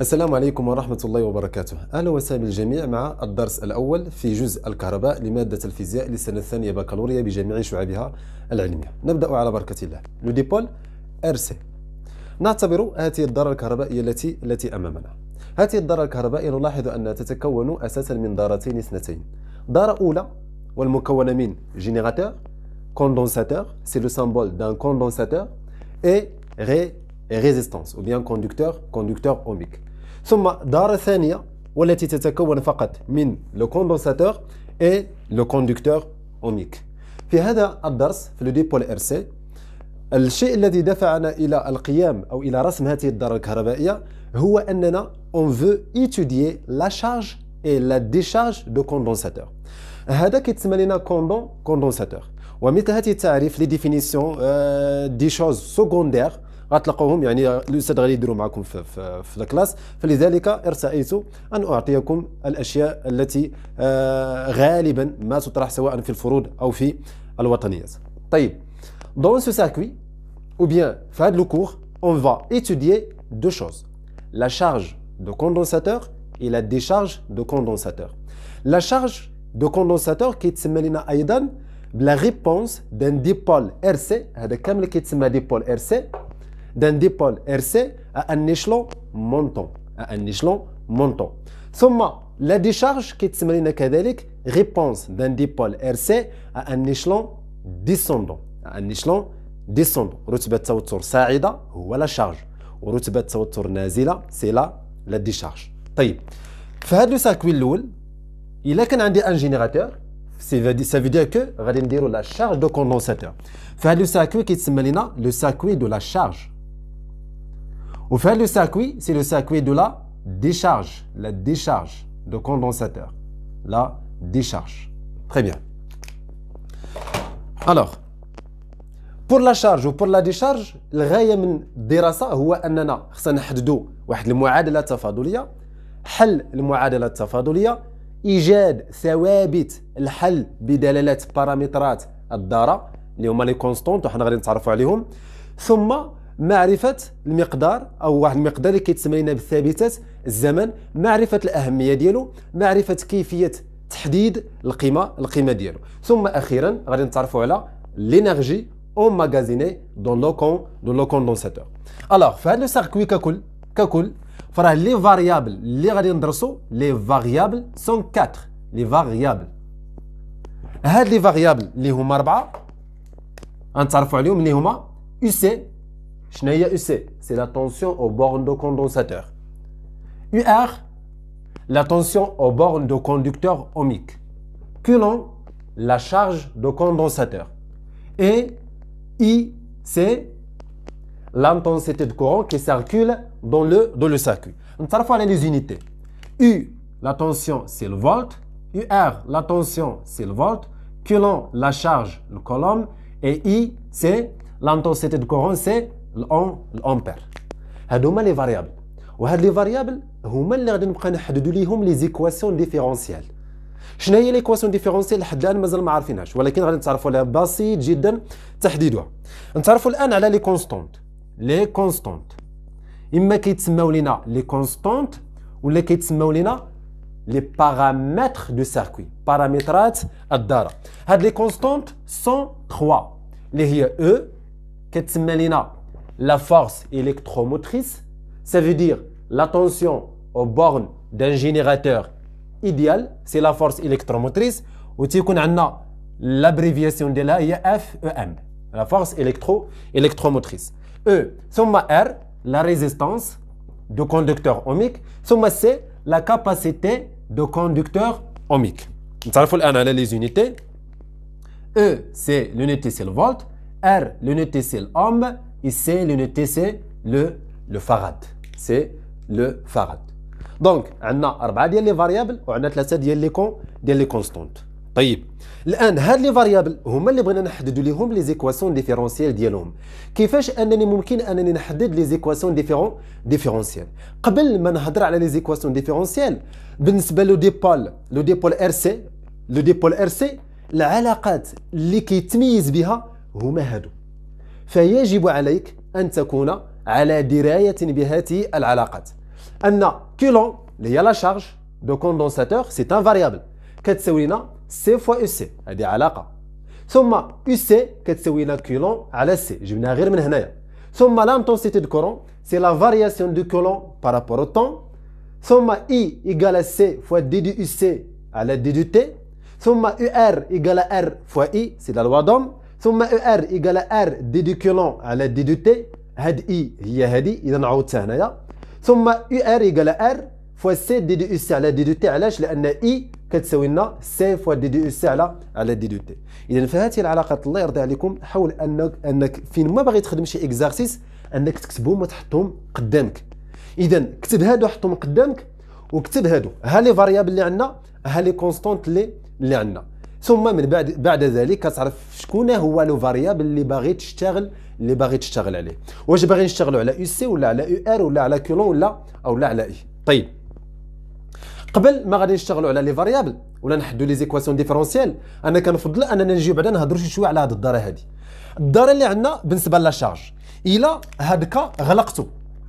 السلام عليكم ورحمة الله وبركاته أهلا وسهلا بالجميع مع الدرس الأول في جزء الكهرباء لمادة الفيزياء للسنة الثانية بكالوريا بجميع شعبها العلمية نبدأ على بركة الله لوديبول ديبول RC نعتبر هذه الدارة الكهربائية التي التي أمامنا هذه الدارة الكهربائية نلاحظ أنها تتكون أساسا من دارتين اثنتين دارة أولى والمكونة من جينيراتور كوندنساتور سي لو سامبول دان كوندنساتور اي ري ريزيستانس او بيان كوندكتور كوندكتور اوميك ثم دارة ثانية والتي تتكون فقط من لو كوندنساتور اي لو كوندكتور اوميك في هذا الدرس في لو ديبول ار سي الشيء الذي دفعنا الى القيام او الى رسم هذه الدارة الكهربائية هو اننا اون فو ايتوديي لا شارج اي لا ديشارج دو كوندونساتور هذا كيتسمى لنا كوندون كوندنساتور ومثل هذه التعريف لي ديفينيسيون آه، دي شوز سكوندير غتلقوهم يعني الاستاذ غادي يديروا معكم في, في, في الكلاس فلذلك ارتئيت ان اعطيكم الاشياء التي آه، غالبا ما تطرح سواء في الفروض او في الوطنيات طيب دون سو ساكوي او بيان في هذا لو اون فا ايتوديي دو شوز لا شارج دو كوندونساتور اي لا ديشارج دو كوندونساتور لا شارج دو كوندونساتور كيتسمى لنا ايضا بلا ريبونس دان ديبول ار سي هذا كامل كيتسمى ديبول ار سي d'un dipôle RC à un échelon montant à un échelon montant ثم لا ديشارج كيتسمى لنا كذلك ريبونس دان ديبول ار سي ا ان ايشلون ديسوندون ا ان ايشلون ديسوندون رتبه توتر ساعدة هو لا شارج ورتبه توتر نازله سي لا لا ديشارج طيب في هذا لو ساكوي الاول الا كان عندي ان جينيراتور سا فيدير كو غادي نديرو لا شارج دو كوندونساتور فهاد لو ساكوي كيتسمى لنا لو ساكوي دو لا شارج وفي هذا الساكوي سي لو ساكوي دو لا ديشارج لا ديشارج دو كوندونساتور لا ديشارج تري بيان الوغ بور لا شارج و بور لا ديشارج الغاية من الدراسة هو أننا خصنا نحددوا واحد المعادلة تفاضليه حل المعادلة التفاضلية إيجاد ثوابت الحل بدلالة بارامترات الدارة اللي هما لي كونستونت وحنا غادي نتعرفوا عليهم ثم معرفة المقدار أو واحد المقدار اللي كيتسمى لنا بالثابتات الزمن معرفة الأهمية ديالو معرفة كيفية تحديد القيمة القيمة ديالو ثم أخيرا غادي نتعرفوا على لينيرجي ماغازيني دون لو كون دون لو كوندونساتور الوغ في هذا لو سيركوي ككل ككل فراه لي فاريابل اللي غادي ندرسو لي فاريابل سون كاتر لي فاريابل هاد لي فاريابل اللي هما اربعه غنتعرفوا عليهم اللي هما يو سي c'est la tension aux bornes de condensateur. UR, la tension aux bornes de conducteur ohmique. Coulomb, la charge de condensateur. Et I, c'est l'intensité de courant qui circule dans le, dans le circuit. On va les unités. U, la tension, c'est le volt. UR, la tension, c'est le volt. Coulomb, la charge, le colonne. Et I, c'est l'intensité de courant, c'est الاون الامبير هادو هما لي فاريابل وهاد لي فاريابل هما اللي غادي نبقى نحددوا ليهم لي زيكواسيون ديفيرونسيال شنو هي كواسيون ديفيرونسيال لحد الان مازال ما عارفينهاش ولكن غادي نتعرفوا عليها بسيط جدا تحديدها نتعرفوا الان على لي كونستونت لي كونستونت اما كيتسماو لينا لي كونستونت ولا كيتسماو لينا لي بارامتر دو سيركوي بارامترات الداره هاد لي كونستونت سون 3 اللي هي او e، كتسمى لينا la force électromotrice, ça veut dire la tension aux bornes d'un générateur idéal, c'est la force électromotrice, ou l'abréviation de la FEM, la force électro électromotrice. E, somma R, la résistance de conducteur ohmique, somma C, la capacité de conducteur ohmique. Nous analyser les unités. E, c'est l'unité, c'est le volt. R, l'unité, c'est l'ohm. Ici, l'unité, c'est le, le farad. C'est le farad. دونك عندنا أربعة ديال لي فاريابل وعندنا ثلاثة ديال لي كون ديال لي كونستونت طيب الان هاد لي فاريابل هما اللي بغينا نحددوا ليهم لي زيكواسيون ديفيرونسييل ديالهم كيفاش انني ممكن انني نحدد لي زيكواسيون ديفيرون ديفيرونسييل قبل ما نهضر على لي زيكواسيون ديفيرونسييل بالنسبه لو ديبول لو ديبول ار سي لو ديبول ار سي العلاقات اللي كيتميز بها هما هادو فيجب عليك أن تكون على دراية بهذه العلاقات أن كيلون اللي هي لا شارج دو كوندونساتور سي ان فاريابل كتساوي لنا سي فوا او سي هذه علاقة ثم او سي كتساوي لنا كيلون على سي جبناها غير من هنايا ثم لانتونسيتي دو كورون سي لا فارياسيون دو كولون بارابور او طون ثم اي ايكال سي فوا دي دو او سي على دي دو تي ثم او ار ايكال ار فوا اي سي لا لوا دوم ثم ار ايكال ار دي كولون على دي دو تي هاد اي هي هادي اذا عوضتها هنايا ثم يو ار ايكال ار فوا سي دي دو اس سي على دي دو تي علاش لان اي كتساوي لنا سي فوا دي دو اس سي على على دي دو تي اذا فهاتي العلاقات الله يرضي عليكم حاول انك انك فين ما باغي تخدم شي اكزارسيس انك تكتبهم وتحطهم قدامك اذا كتب هادو حطهم قدامك وكتب هادو ها لي فاريابل اللي عندنا ها لي كونستونت اللي اللي عندنا ثم من بعد بعد ذلك كتعرف شكون هو لو فاريابل اللي باغي تشتغل اللي باغي تشتغل عليه واش باغي نشتغلوا على يو سي ولا على يو ار ولا على كولون ولا او لا على اي e؟ طيب قبل ما غادي نشتغلوا على لي فاريابل ولا نحدوا لي زيكواسيون ديفيرونسييل انا كنفضل اننا نجيو بعدا نهضروا شي شويه على هاد الداره هادي الداره اللي عندنا بالنسبه لا شارج الا كا غلقته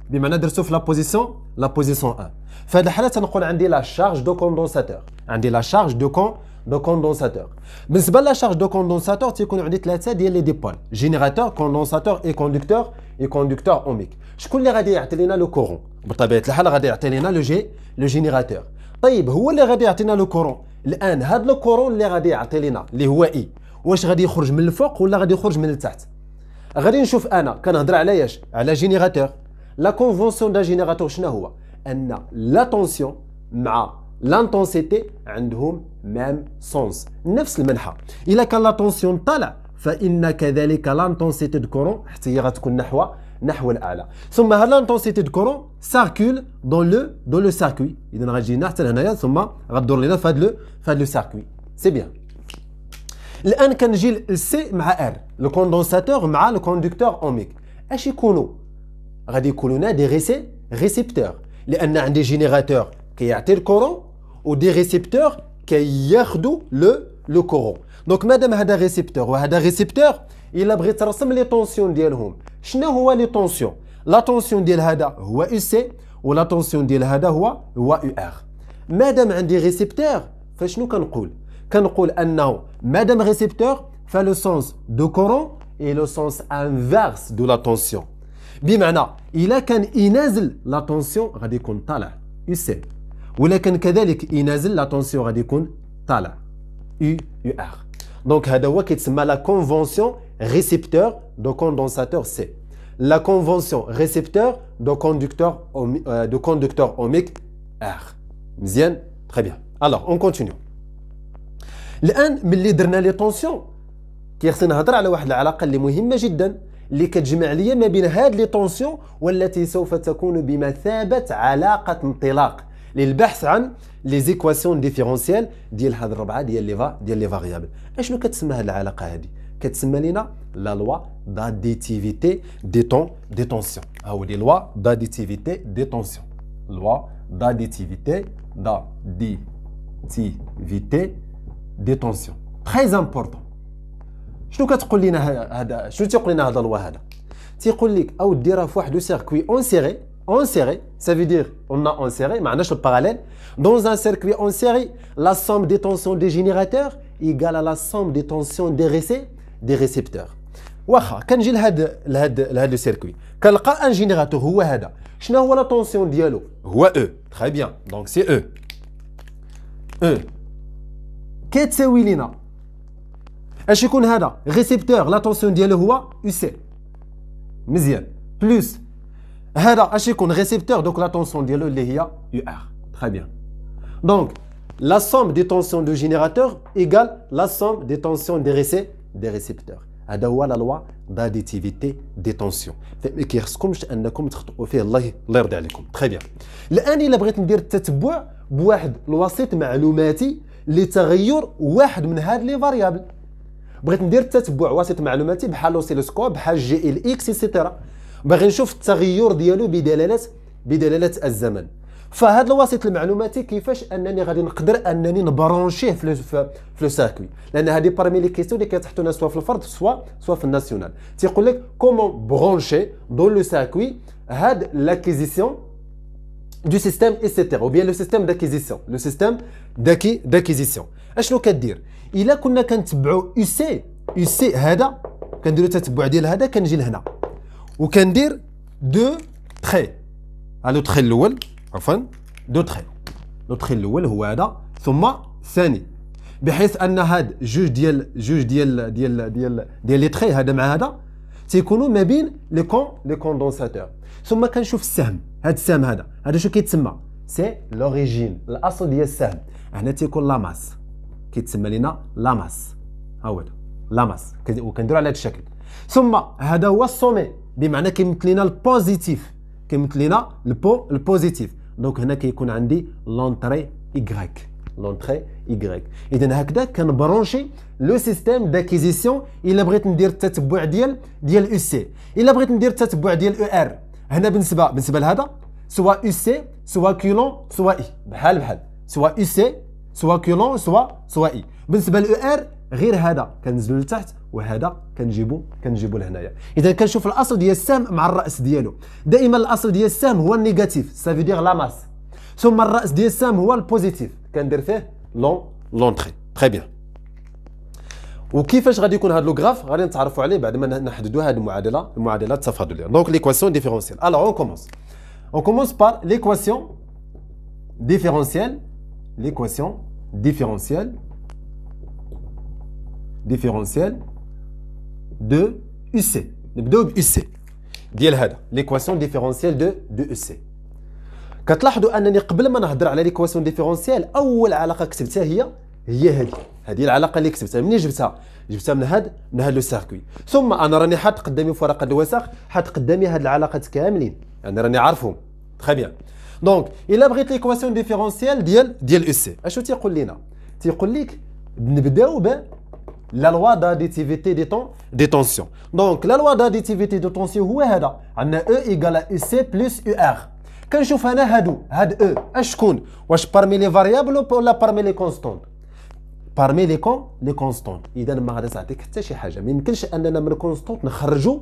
بمعنى درتو في لا بوزيسيون لا بوزيسيون 1 فهاد الحاله تنقول عندي لا شارج دو كوندونساتور عندي لا شارج دو كون دو كوندونساتور بالنسبه للشارج دو كوندونساتور تيكون عندي ثلاثه ديال لي ديبول جينيراتور كوندونساتور اي كوندكتور اي كوندكتور اوميك شكون اللي غادي يعطي لنا لو كورون بطبيعه الحال غادي يعطي لنا لو جي لو جينيراتور طيب هو اللي غادي يعطينا لو كورون الان هذا لو كورون اللي غادي يعطي لنا اللي هو اي e. واش غادي يخرج من الفوق ولا غادي يخرج من التحت غادي نشوف انا كنهضر على ياش على جينيراتور لا كونفونسيون دا جينيراتور شنو هو ان لا طونسيون مع لانتونسيتي عندهم ميم سونس نفس المنحة الا كان لا طونسيون طالع فان كذلك لانتونسيتي دو كورون حتى هي غتكون نحو نحو الاعلى ثم هاد لانتونسيتي دو كورون ساركول دون لو دون لو ساركوي اذا غتجي هنا حتى لهنايا ثم غدور لينا في هاد لو في هاد لو ساركوي سي بيان الان كنجي لسي مع ار لو مع الكوندكتور اوميك اش يكونوا غادي يكونوا لنا دي ريسي ريسيبتور لان عندي جينيراتور كيعطي الكورون ودي ريسيبتور Qui est le courant. Donc, madame a un récepteur. Et ce récepteur, il a ensemble les tensions. Je ne sais si tu as les tensions. La tension de l'hada, c'est UC. Ou la tension de l'hada, c'est UR. Madame a un récepteur. Je ne sais pas si tu as le courant. Madame récepteur. fait le sens du courant et le sens inverse de la tension. Et maintenant, il a un récepteur. ولكن كذلك ينازل لا تونسيون غادي يكون طالع يو يو R دونك هذا هو كيتسمى لا كونفونسيون ريسيبتور دو كوندونساتور سي لا كونفونسيون ريسيبتور دو كوندكتور دو كوندكتور اوميك ار مزيان تري بيان الوغ اون كونتينيو الان ملي درنا لي طونسيون كيخصني نهضر على واحد العلاقه اللي مهمه جدا اللي كتجمع ليا ما بين هاد لي طونسيون والتي سوف تكون بمثابه علاقه انطلاق للبحث عن لي زيكواسيون ديفيرونسيال ديال هاد الربعه ديال لي فا ديال لي فاريابل اشنو كتسمى هاد العلاقه هادي كتسمى لينا لا لوا داديتيفيتي دي طون دي طونسيون ها هو لي لوا داديتيفيتي دي طونسيون لوا داديتيفيتي دا دي طونسيون تري امبورطون شنو كتقول لنا هذا شنو تيقول لنا هذا الوا هذا تيقول لك او ديرها في واحد سيركوي اون سيري En série, ça veut dire, on a en maintenant Mais en en parallèle, dans un circuit en série, la somme des tensions des générateurs égale à la somme des tensions des récepteurs. Quand je dis le circuit, quand un générateur est là, je vais voir la tension de l'eau, c'est E. Très bien, donc c'est E. E. Qu'est-ce que c'est que ça Je vais voir le récepteur, la tension de l'eau, c'est UC. Plus هذا اش يكون ريسيبتور دونك لا تونسيون ديالو اللي هي يو ار تري بيان دونك لا سوم دي تونسيون دو جينيراتور ايغال لا سوم دي تونسيون دي ريسي دي ريسيبتور هذا هو لا لوا داديتيفيتي دي تونسيون ما كيخصكمش انكم تخطئوا فيه الله الله يرضي عليكم تري بيان الان الا بغيت ندير التتبع بواحد الوسيط معلوماتي لتغير واحد من هاد لي فاريابل بغيت ندير التتبع وسيط معلوماتي بحال لوسيلوسكوب بحال جي ال اكس ايتترا باغي نشوف التغير ديالو بدلاله بدلاله الزمن فهاد الوسيط المعلوماتي كيفاش انني غادي نقدر انني نبرونشيه في في لو سيركوي لان هادي بارمي لي كيسيون اللي كيتحطونا سوا في الفرد سوا سوا في الناسيونال تيقول لك كومون برونشي دون لو سيركوي هاد لاكيزيسيون دو سيستيم ايتترا او بيان لو سيستيم داكيزيسيون لو سيستيم داكي داكيزيسيون اشنو كدير الا كنا كنتبعوا يو سي يو سي هذا كنديروا تتبع ديال هذا كنجي لهنا وكندير دو تخي لو تخي الاول عفوا دو تخي لو تخي الاول هو هذا ثم الثاني بحيث ان هاد جوج ديال جوج ديال ديال ديال ديال لي تخي هذا مع هذا تيكونوا ما بين لي كون لي كوندونساتور ثم كنشوف السهم هاد السهم هذا هذا شو كيتسمى سي لوريجين الاصل ديال السهم هنا تيكون لاماس كيتسمى لينا لاماس ها هو لاماس وكنديروا على هذا الشكل ثم هذا هو السومي بمعنى كيمثل لنا البوزيتيف كيمثل لنا البو البوزيتيف دونك هنا كيكون عندي لونتري ايغريك لونتري ايغريك اذا هكذا كنبرونشي لو سيستيم داكيزيسيون الا بغيت ندير التتبع ديال ديال او سي الا بغيت ندير التتبع ديال او e ار هنا بالنسبه بالنسبه لهذا سواء او سي سواء كيلون سواء اي e. بحال بحال سواء او سي سواء كيلون سواء سواء اي e. بالنسبه لو ار غير هذا كنزلو لتحت وهذا كنجيبو كنجيبو لهنايا اذا كنشوف الاصل ديال السهم مع الراس ديالو دائما الاصل ديال السهم هو النيجاتيف سافيدير لا ماس ثم الراس ديال السهم هو البوزيتيف كندير فيه لون لونتري تري بيان وكيفاش غادي يكون هذا غراف غادي نتعرفوا عليه بعد ما نحددوا هذه المعادله المعادله التفاضليه دونك ليكواسيون ديفيرونسييل الوغ اون كومونس اون كومونس بار ليكواسيون ديفيرونسييل ليكواسيون ديفيرونسييل ديفيرونسيال دو يو سي نبداو ب سي ديال هذا ليكواسيون ديفيرونسيال دو دو يو سي كتلاحظوا انني قبل ما نهضر على ليكواسيون ديفيرونسيال اول علاقه كتبتها هي هي هذه هذه العلاقه اللي كتبتها منين جبتها جبتها من هاد من هاد لو سيركوي ثم انا راني حاط قدامي في ورقه الوثائق حاط قدامي هاد العلاقات كاملين انا يعني راني عارفهم تري بيان دونك الا بغيت ليكواسيون ديفيرونسيال ديال ديال او سي اش تيقول لنا تيقول لك نبداو ب لا لوا d'additivité دي temps des tensions دونك لا لوا d'additivité de tension هو هذا عندنا او E إيكال UC بلس UR كنشوف انا هادو هاد او اش واش بارمي لي فاريابل ولا بارمي لي كونستونت بارمي لي كون لي كونستونت اذا ما غادي تعطيك حتى شي حاجه ما يمكنش اننا من كونستونت نخرجوا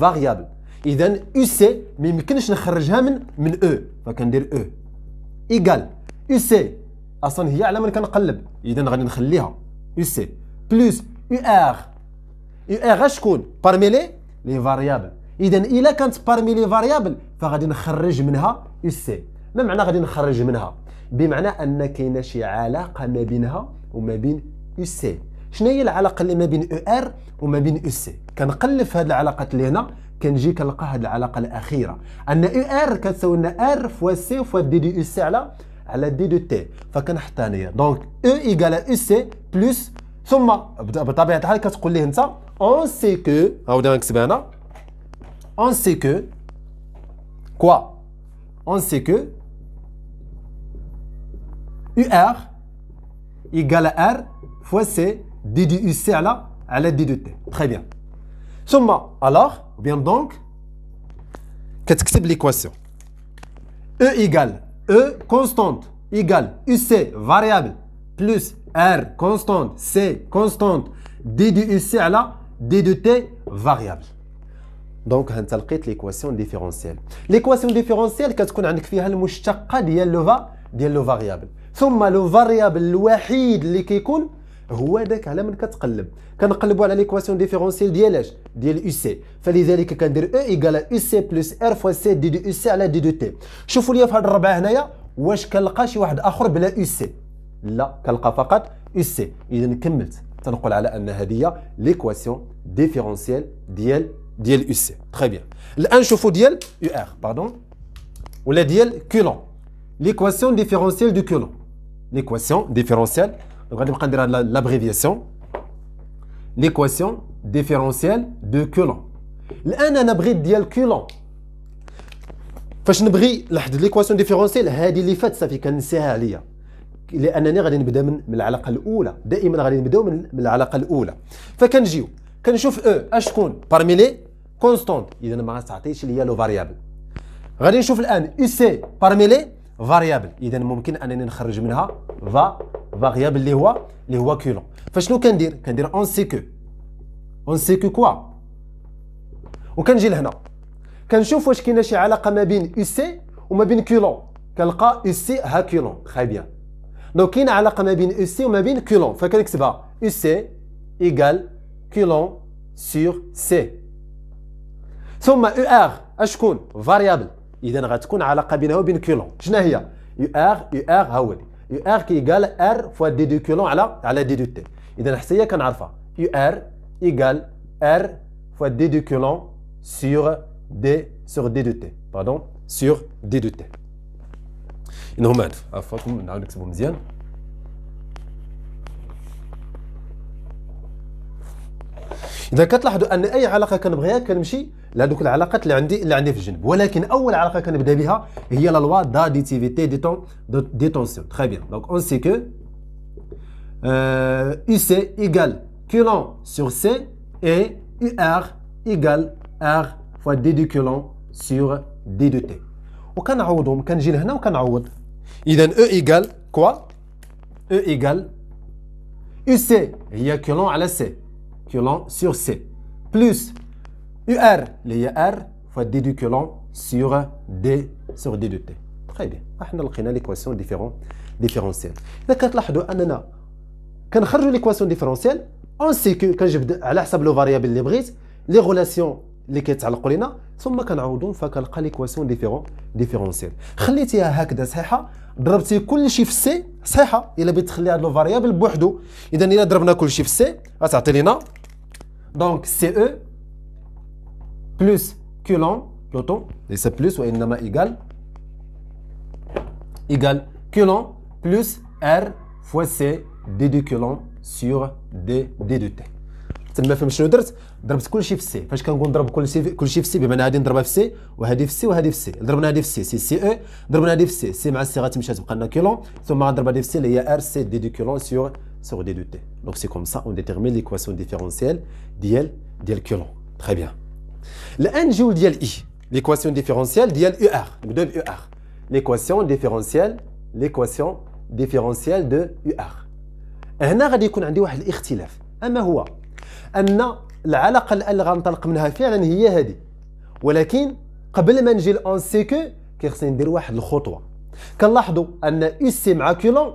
فاريابل اذا او سي ما يمكنش نخرجها من من او فكندير او ايكال او سي اصلا هي على من كنقلب اذا غادي نخليها او سي بلس يو ار يو ار شكون بارمي لي لي فاريابل اذا الا كانت بارمي لي فاريابل فغادي نخرج منها يو سي ما معنى غادي نخرج منها بمعنى ان كاينه شي علاقه ما بينها وما بين يو سي شنو هي العلاقه اللي ما بين او ار وما بين يو سي كنقلب في هذه العلاقات اللي هنا كنجي كنلقى هذه العلاقه الاخيره ان او ار كتساوي لنا ار فوا سي فوا دي دي يو سي على على دي دو تي فكنحطها هنايا دونك او ايكال يو سي بلس Sommet, que On sait que, on sait que, quoi? On sait que, ur, égal à r, fois c, déduit uc à la, à la Très bien. Sommet, alors, vient donc, qu'est-ce que c'est de l'équation? e, égal, e, constante, égal, uc, variable, plus. ار كونستانت سي كونستانت دي دو يو سي على دي دو تي فاريابل دونك هانت لقيت ليكواسيون ديفيرونسيال ليكواسيون ديفيرونسيال كتكون عندك فيها المشتقه ديال لو فا ديال لو فاريابل ثم لو فاريابل الوحيد اللي كيكون هو داك على من كتقلب كنقلبوا على ليكواسيون ديفيرونسيال ديال اش ديال او سي فلذلك كندير او ايغال او سي بلس ار فوا سي دي دو او سي على دي دو تي شوفوا لي في هاد الربعه هنايا واش كنلقى شي واحد اخر بلا او سي لا كنلقى فقط اس سي اذا كملت تنقول على ان هذه ليكواسيون ديفيرونسيال ديال ديال اس سي تري بيان الان نشوفوا ديال يو ار باردون ولا ديال كولون ليكواسيون ديفيرونسيال دو كولون ليكواسيون ديفيرونسيال غادي نبقى ندير لابريفياسيون ليكواسيون ديفيرونسيال دو كولون الان انا بغيت ديال كولون فاش نبغي نحدد ليكواسيون ديفيرونسيال هذه اللي فات صافي كنساها عليا لانني غادي نبدا من العلاقه الاولى دائما غادي نبداو من العلاقه الاولى فكنجيو كنشوف او اشكون بارمي لي كونستونت اذا ما غاتعطيش ليا لو فاريابل غادي نشوف الان او سي بارمي لي فاريابل اذا ممكن انني نخرج منها فا فاريابل اللي هو اللي هو كولون فشنو كندير كندير اون سي كو اون سي كو كوا وكنجي لهنا كنشوف واش كاينه شي علاقه ما بين او سي وما بين كولون كنلقى او سي ها كولون تري بيان دونك كاين علاقه ما بين او سي وما بين كولون فكنكتبها او سي ايكال كولون سور سي ثم او ار اشكون فاريابل اذا غتكون علاقه بينها وبين كولون شنو هي او ار او ار ها هو او ار كيكال ار فوا دي دو كولون على على دي دو تي اذا حتى هي كنعرفها او ار ايكال ار فوا دي دو كولون سور دي سور دي دو تي باردون سور دي دو تي انهم الف عفاكم نعاود نكتبهم مزيان اذا كتلاحظوا ان اي علاقه كنبغيها كنمشي لهذوك العلاقات اللي عندي اللي عندي في الجنب ولكن اول علاقه كنبدا بها هي لا لوا داديتيفيتي دي تون دي تونسيون تري بيان دونك اون سي كو يو سي ايغال كولون سور سي اي يو ار ايغال ار فوا دي دو كولون سور دي دو تي وكنعوضهم كنجي لهنا وكنعوض اذا او e ايكال كوا او e ايكال يو سي هي كولون على سي كولون سور سي بلس يو ار اللي هي ار فوا دي دو كولون سور دي سور دي دو تي تخي بيان احنا لقينا ليكواسيون ديفيرون ديفيرونسيال اذا كتلاحظوا اننا كنخرجوا ليكواسيون ديفيرونسيال اون سي كو كنجبد على حسب لو فاريابل اللي بغيت لي غولاسيون اللي كيتعلقوا لينا ثم كنعوضهم فكنلقى ليكواسيون ديفيرون ديفيرونسيل خليتيها هكذا صحيحه ضربتي كل شيء في سي صحيحه الا بغيت هاد لو فاريابل بوحدو اذا الا ضربنا كل شيء في سي غتعطي لينا دونك سي او بلس كولون لون لوطون ليس بلس وانما ايكال ايكال كولون بلس ار فوا سي دي دو كولون سيغ سور دي دي دو تي تما فهمت شنو درت ضربت كل شيء في سي فاش كنقول نضرب كل شيء كل شيء في سي بمعنى هذه نضربها في سي وهذه في سي وهذه في سي ضربنا هذه في سي سي سي او ضربنا هذه في سي سي مع السي غتمشي تبقى لنا كيلون ثم غنضرب هذه في سي اللي هي ار سي دي دو كيلون سيغ سيغ دي دو تي دونك سي كوم سا اون ديتيرمين ليكواسيون ديفيرونسيال ديال ديال كيلون تخي بيان الان نجيو ديال اي ليكواسيون ديفيرونسيال ديال او ار نبداو ب او ار ليكواسيون ديفيرونسيال ليكواسيون ديفيرونسيال دو او ار هنا غادي يكون عندي واحد الاختلاف اما هو ان العلاقه اللي غنطلق منها فعلا هي هذه ولكن قبل ما نجي لان سيكو كيخصني ندير واحد الخطوه كنلاحظوا ان إي سي مع كيلون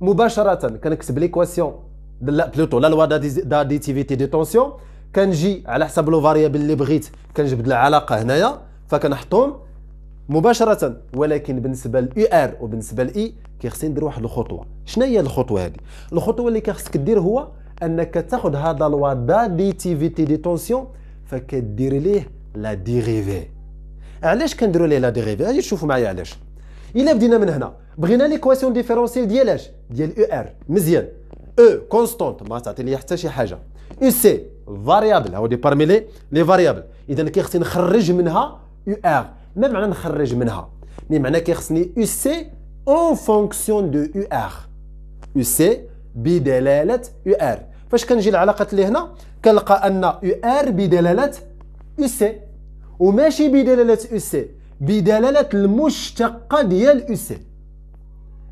مباشره كنكتب ليكواسيون لا بلوتو لا لوا داديتيفيتي دي تونسيون كنجي على حسب لو فاريابل اللي بغيت كنجبد العلاقه هنايا فكنحطهم مباشره ولكن بالنسبه للاي ار وبالنسبه لاي كيخصني ندير واحد الخطوه شنو هي الخطوه هذه الخطوه اللي كيخصك دير هو انك تاخذ هذا داديتيفيتي دي تونسيون فكدير ليه لا ديريفي علاش كنديروا ليه لا ديريفي اجي تشوفوا معايا علاش الا بدينا من هنا بغينا ليكواسيون ديفيرونسيال ديال اش ديال او ار مزيان او e، كونستونت ما تعطي لي حتى شي حاجه او سي فاريابل هاو دي بارمي لي لي فاريابل اذا كيخصني نخرج منها او ار ما معنى نخرج منها مي معنى كيخصني او سي اون فونكسيون دو او ار او سي بدلاله او ار فاش كنجي لعلاقه اللي هنا كنلقى ان يو ار بدلاله يو سي وماشي بدلاله يو سي بدلاله المشتقه ديال يو سي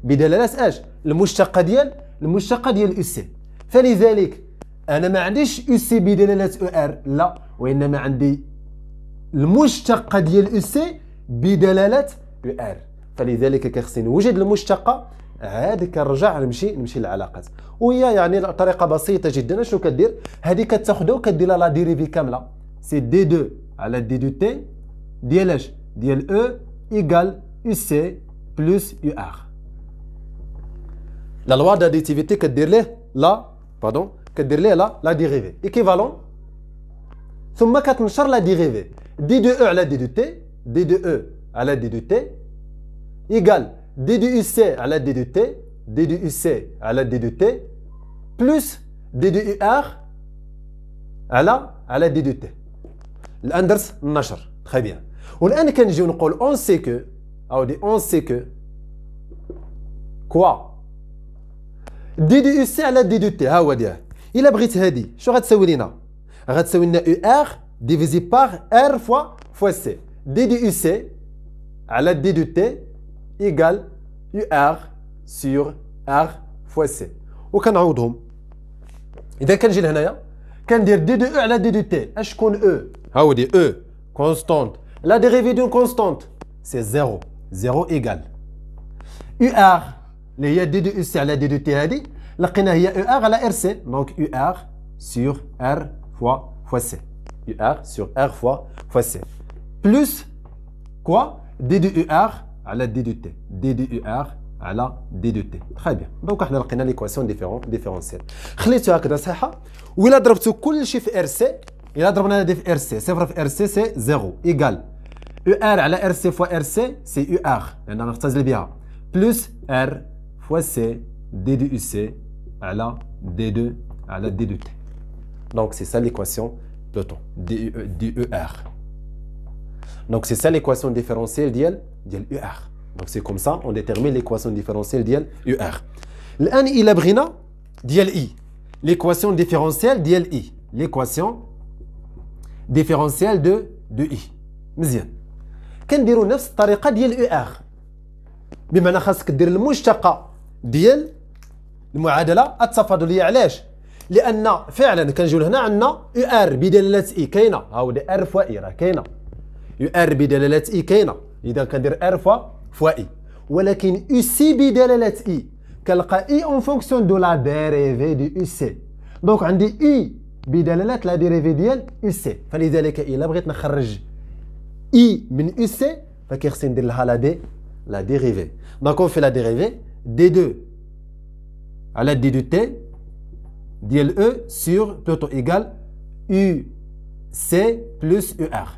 بدلاله اش المشتقه ديال المشتقه ديال يو سي فلذلك انا ما عنديش يو سي بدلاله او ار لا وانما عندي المشتقه ديال يو سي بدلاله او ار فلذلك كيخصني نوجد المشتقه عاد كنرجع نمشي نمشي للعلاقات وهي يعني طريقه بسيطه جدا شنو كدير هذه كتاخذها وكدير لا ديريفي كامله سي دي دو على دي دو تي ديال اش ديال او e ايكال يو سي بلس يو ار لا لوا داديتيفيتي كدير ليه لا باردون كدير ليه لا لا ديريفي ايكيفالون ثم كتنشر لا ديريفي دي دو او على دي دو تي دي دو او على دي دو تي ايكال uc à la du uc à la t plus ur à la, à la DDT. L'Anders Nasher. Très bien. On sait que, on sait que, quoi uc à la t il a brisé hadi. je vais te غتساوي لنا UR divisé par R fois fois C. uc à la t égale UR sur R fois C. Ou qu'on a Et d'un d de e à la d de t E. A ah E, constante. La dérivée d'une constante C'est 0. 0 égale. UR, il y a d uc à la d de t il UR à la RC. Donc UR sur R fois fois C. UR sur R fois fois C. Plus quoi d de ur à la D2T. ur D2T. Très bien. Donc, on a une équation différentielle. Je vous dire que c'est ça. Hein? Ou il a droppé tout le chiffre RC. Il a droppé la D RC. C'est vrai que RC, c'est 0. Égal. UR à la RC fois RC, c'est UR. On a un Plus R fois C, D2UC à la D2, à la D2T. Donc, c'est ça l'équation Pluton. d e, e Donc, c'est ça l'équation différentielle d'elle. ديال يو ار دونك سي كوم سا اون ديتيرمين ليكواسيون ديفيرونسيال ديال يو ار الان الى بغينا ديال اي ليكواسيون ديفيرونسيال ديال اي ليكواسيون ديفيرونسيال دو دو اي مزيان كنديروا نفس الطريقه ديال يو ار بمعنى خاصك دير المشتقه ديال المعادله التفاضليه علاش لان فعلا كنجيو لهنا عندنا يو ار بدلاله اي كاينه ها هو دي ار فوا اي راه كاينه يو ار بدلاله اي كاينه Il y a R fois fois I. Ou alors, ici, il y a une I. Quelqu'un I en fonction de la dérivée du UC. Donc, on dit U, la dérivée de UC. Il faut dire que nous allons faire I moins UC. Donc, on fait la dérivée. D2 à la D de T, DLE sur plutôt égal UC plus UR. E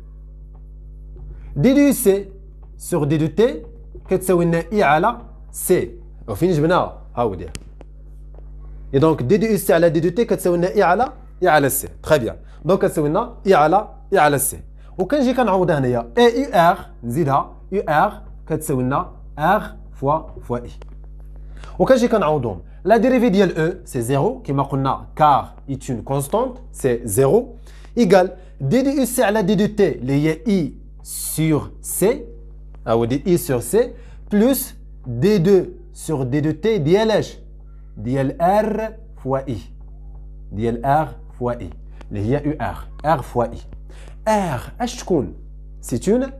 d sur d du t que tu i à c on finit et donc d du c à la d t que tu i à la i sur c très bien donc tu i à i sur c et u r on u r que tu r fois i et quand je la dérivée de l'e c'est zéro qui est une constante c'est zéro égal d c à la d t i sur C, ah, I sur C, plus D2 sur D2T, DLH, DLR fois I, DLR fois I, les u R fois I. R, c'est une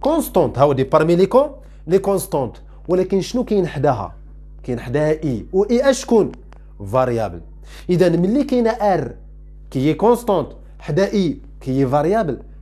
constante, ah, ou parmi les les constantes, ou les kinshnu qui I, ou I, une variable. Et dans les y a n'a R, qui est constante, I, qui est variable,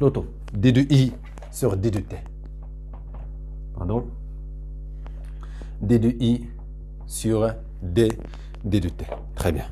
Pluton. D de I sur D de T. Pardon D de I sur D, D de T. Très bien.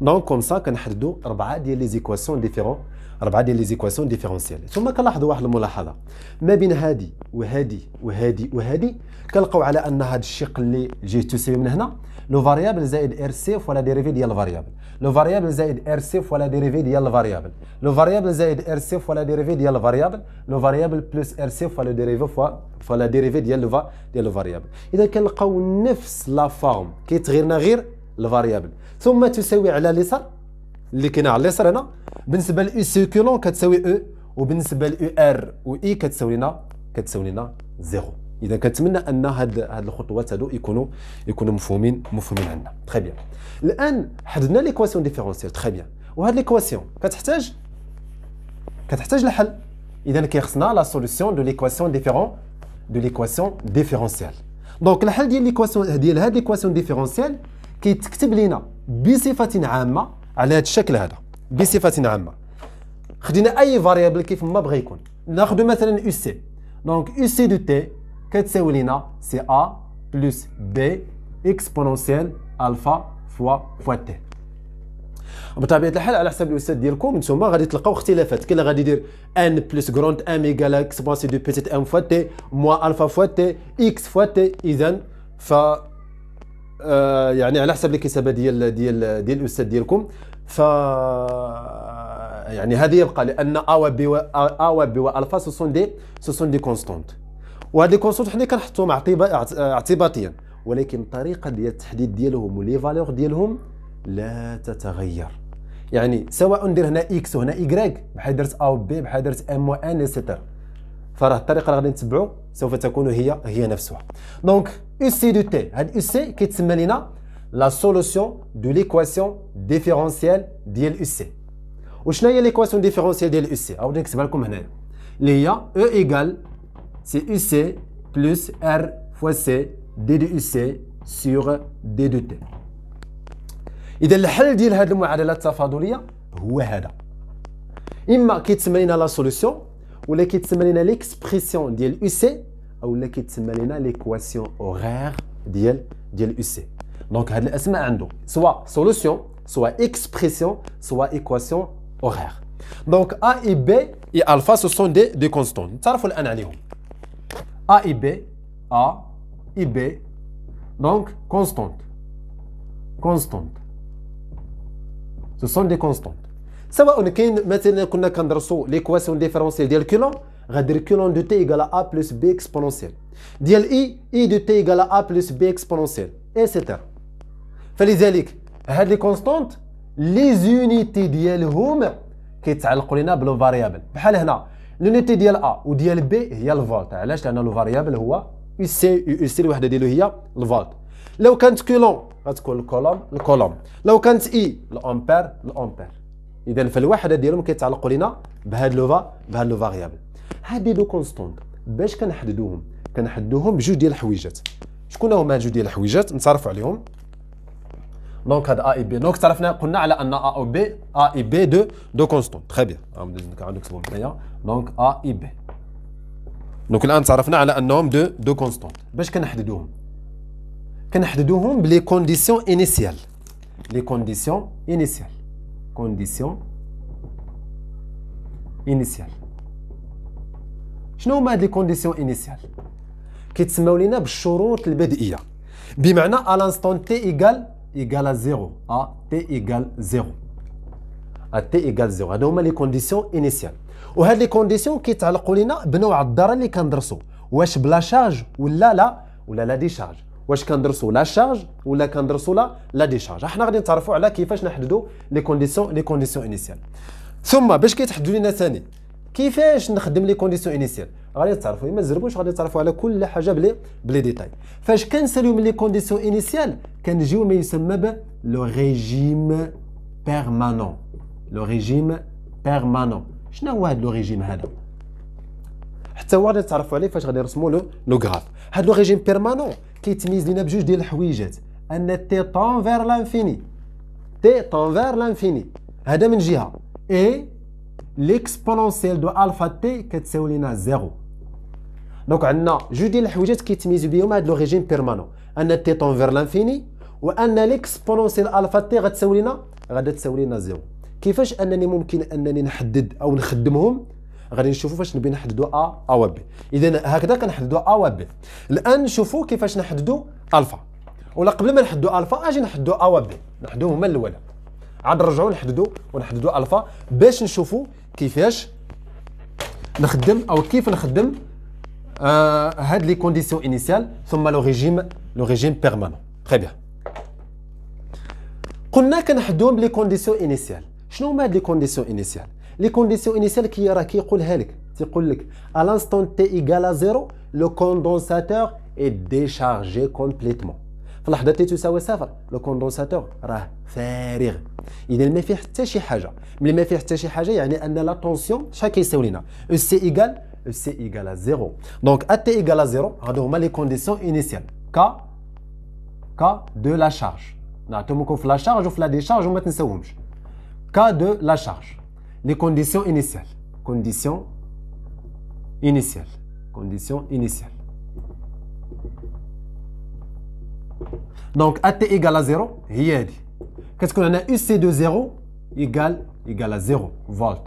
دونك كوم سا كنحددوا اربعه ديال لي زيكواسيون ديفيرون اربعه ديال لي زيكواسيون ديفيرونسيال ثم كنلاحظوا واحد الملاحظه ما بين هادي وهادي وهادي وهادي كنلقاو على ان هذا الشق اللي جي تو سي من هنا لو فاريابل زائد ار سي فوالا ديريفي ديال الفاريابل لو فاريابل زائد ار سي فوالا ديريفي ديال الفاريابل لو فاريابل زائد ار سي فوالا ديريفي ديال الفاريابل لو فاريابل بلس ار سي فوالا ديريفي فوا فوالا ديريفي ديال لو ديال الفاريابل اذا كنلقاو نفس لا فورم كيتغيرنا غير الفاريابل ثم تساوي على اليسار اللي كاين على اليسار هنا بالنسبه سي سيكولون كتساوي او e. وبالنسبه لو ار و اي e، كتساوي لنا كتساوي لنا زيرو اذا كنتمنى ان هاد هاد الخطوات هادو يكونوا يكونوا مفهومين مفهومين عندنا تري بيان الان حددنا ليكواسيون ديفيرونسيال تري بيان وهاد ليكواسيون كتحتاج كتحتاج لحل اذا كيخصنا لا سوليسيون دو ليكواسيون ديفيرون دو ليكواسيون ديفيرونسيال دونك الحل ديال ليكواسيون ديال هاد ليكواسيون ديفيرونسيال كيتكتب لينا بصفه عامه على هاد الشكل هذا بصفه عامه خدينا اي فاريابل كيف ما بغى يكون ناخذ مثلا او سي دونك او سي دو تي كتساوي لينا سي ا بلس بي اكسبونونسيال الفا فوا فوا تي بطبيعه الحال على حساب الأستاذ ديالكم نتوما غادي تلقاو اختلافات كاين غادي يدير ان بلس كروند ام ايكال إكسبونسيال دو بيتيت ام فوا تي موا الفا فوا تي اكس فوا تي اذا ف يعني على حسب الكتابه ديال ديال ديال الاستاذ ديالكم ف يعني هذه يبقى لان ا و بي و ا و بي والفا سو سون دي سو سون دي كونستونت وهذه الكونسيبت حنا كنحطوهم اعتباطيا ولكن الطريقه ديال التحديد ديالهم ولي فالور ديالهم لا تتغير يعني سواء ندير هنا اكس وهنا ايكغيك بحال درت ا وبي بحال درت ام وان اكسترا فراه الطريقه اللي غادي نتبعو سوف تكون هي هي نفسها دونك او سي دو تي هاد او سي كيتسمى لينا لا سوليسيون دو ليكواسيون ديفيرونسيال ديال او سي وشنو هي ليكواسيون ديفيرونسيال ديال او سي غادي نكتبها لكم هنايا اللي هي او e ايكال c'est UC plus R fois C D de UC sur D de T. de الحل ديال هذه المعادلات qui هو هذا solution, كيتسمى لنا لا سوليسيون ولا ou لنا ليكسبريسيون ديال UC أو كيتسمى لنا ليكواسيون أوغير ديال ديال UC Donc, هاد الأسماء عنده Soit solution, soit expression, soit équation horaire. Donc, A et B et alpha ce sont des, des constants. عليهم a et B, A et B, donc constante, constante. Ce sont des constantes. Ça va, on a maintenant qu'on a l'équation différentielle d'Elculon, radiculant de t égale à A plus B exponentielle. D'Eli, I, I de t égale à A plus B exponentielle, etc. Fais les a des constantes, les unités de qui est-ce qu'on a variable. لونيتي ديال ا وديال بي هي الفولت علاش لان لو فاريابل هو يو سي يو سي الوحده ديالو هي الفولت لو كانت كولون غتكون الكولوم الكولوم لو كانت اي الامبير الامبير اذا فالوحده ديالهم كيتعلقوا لينا بهاد لوفا بهاد لو فاريابل هادي دو كونستونت باش كنحددوهم كنحددوهم بجوج ديال الحويجات شكون هما جوج ديال الحويجات نتعرفوا عليهم دونك هذا ا اي بي دونك تعرفنا قلنا على ان ا او بي ا اي بي دو دو كونستون تخي بيان عندك صور هنايا دونك ا اي بي دونك الان تعرفنا على انهم دو دو كونستون باش كنحددوهم كنحددوهم بلي كونديسيون انيسيال لي كونديسيون انيسيال كونديسيون انيسيال شنو هما هاد لي كونديسيون انيسيال كيتسماو لينا بالشروط البدئيه بمعنى الانستون تي ايكال égale à 0 à t égale 0 à t égale 0 هذو هما لي كونديسيون انيسيال وهاد لي كونديسيون كيتعلقوا لينا بنوع الضرر اللي كندرسوا واش بلا شارج ولا لا ولا لا دي شارج واش كندرسوا لا شارج ولا كندرسوا لا لا دي شارج حنا غادي نتعرفوا على كيفاش نحددوا لي كونديسيون لي كونديسيون انيسيال ثم باش كيتحددوا لينا ثاني كيفاش نخدم لي كونديسيون انيسيال غادي تعرفوا ما تزربوش غادي تعرفوا على كل حاجه بلي بلي ديتاي فاش كنساليو من لي كونديسيون انيسيال كنجيو ما يسمى ب لو ريجيم بيرمانون لو ريجيم بيرمانون شنو هو هذا لو ريجيم هذا حتى هو غادي تعرفوا عليه فاش غادي نرسموا له لو غراف هذا لو ريجيم بيرمانون كيتميز لينا بجوج ديال الحويجات ان تي طون فير لانفيني تي طون فير لانفيني هذا من جهه اي ليكسبونونسيال دو الفا تي كتساوي لينا زيرو دونك عندنا جوج ديال الحويجات كيتميزوا بهم هاد لو ريجيم بيرمانون ان التيتون فير لانفيني وان ليكسبونونسيال الفا تي غتساوي لنا غادا تساوي لنا زيرو كيفاش انني ممكن انني نحدد او نخدمهم غادي نشوفوا فاش نبي نحددوا ا ا بي اذا هكذا كنحددوا ا و بي الان نشوفوا كيفاش نحددوا الفا ولا قبل ما نحددوا الفا اجي نحددوا ا و بي نحددوهم هما الاولى عاد نرجعوا نحددوا ونحددوا الفا باش نشوفوا كيفاش نخدم او كيف نخدم هاد لي كونديسيون انيسيال ثم لو ريجيم لو ريجيم بيرمانون تري بيان قلنا كنحدوهم بلي كونديسيون انيسيال شنو هما هاد لي كونديسيون انيسيال لي كونديسيون انيسيال كي راه كيقولها لك تيقول لك الانستون تي ايكالا زيرو لو كوندونساتور اي ديشارجي كومبليتمون في لحظه تي تساوي صفر لو كوندونساتور راه فارغ اذا ما فيه حتى شي حاجه ملي ما فيه حتى شي حاجه يعني ان لا طونسيون شحال كيساوي لينا او سي ايكال C égale à 0. Donc, AT égale à 0, on a les conditions initiales. K, K de la charge. La charge ou la décharge, on va K de la charge. Les conditions initiales. Conditions initiales. Conditions initiales. Donc, AT égale à 0, Qu'est-ce qu'on a UC de 0 égale, égale à 0 volts.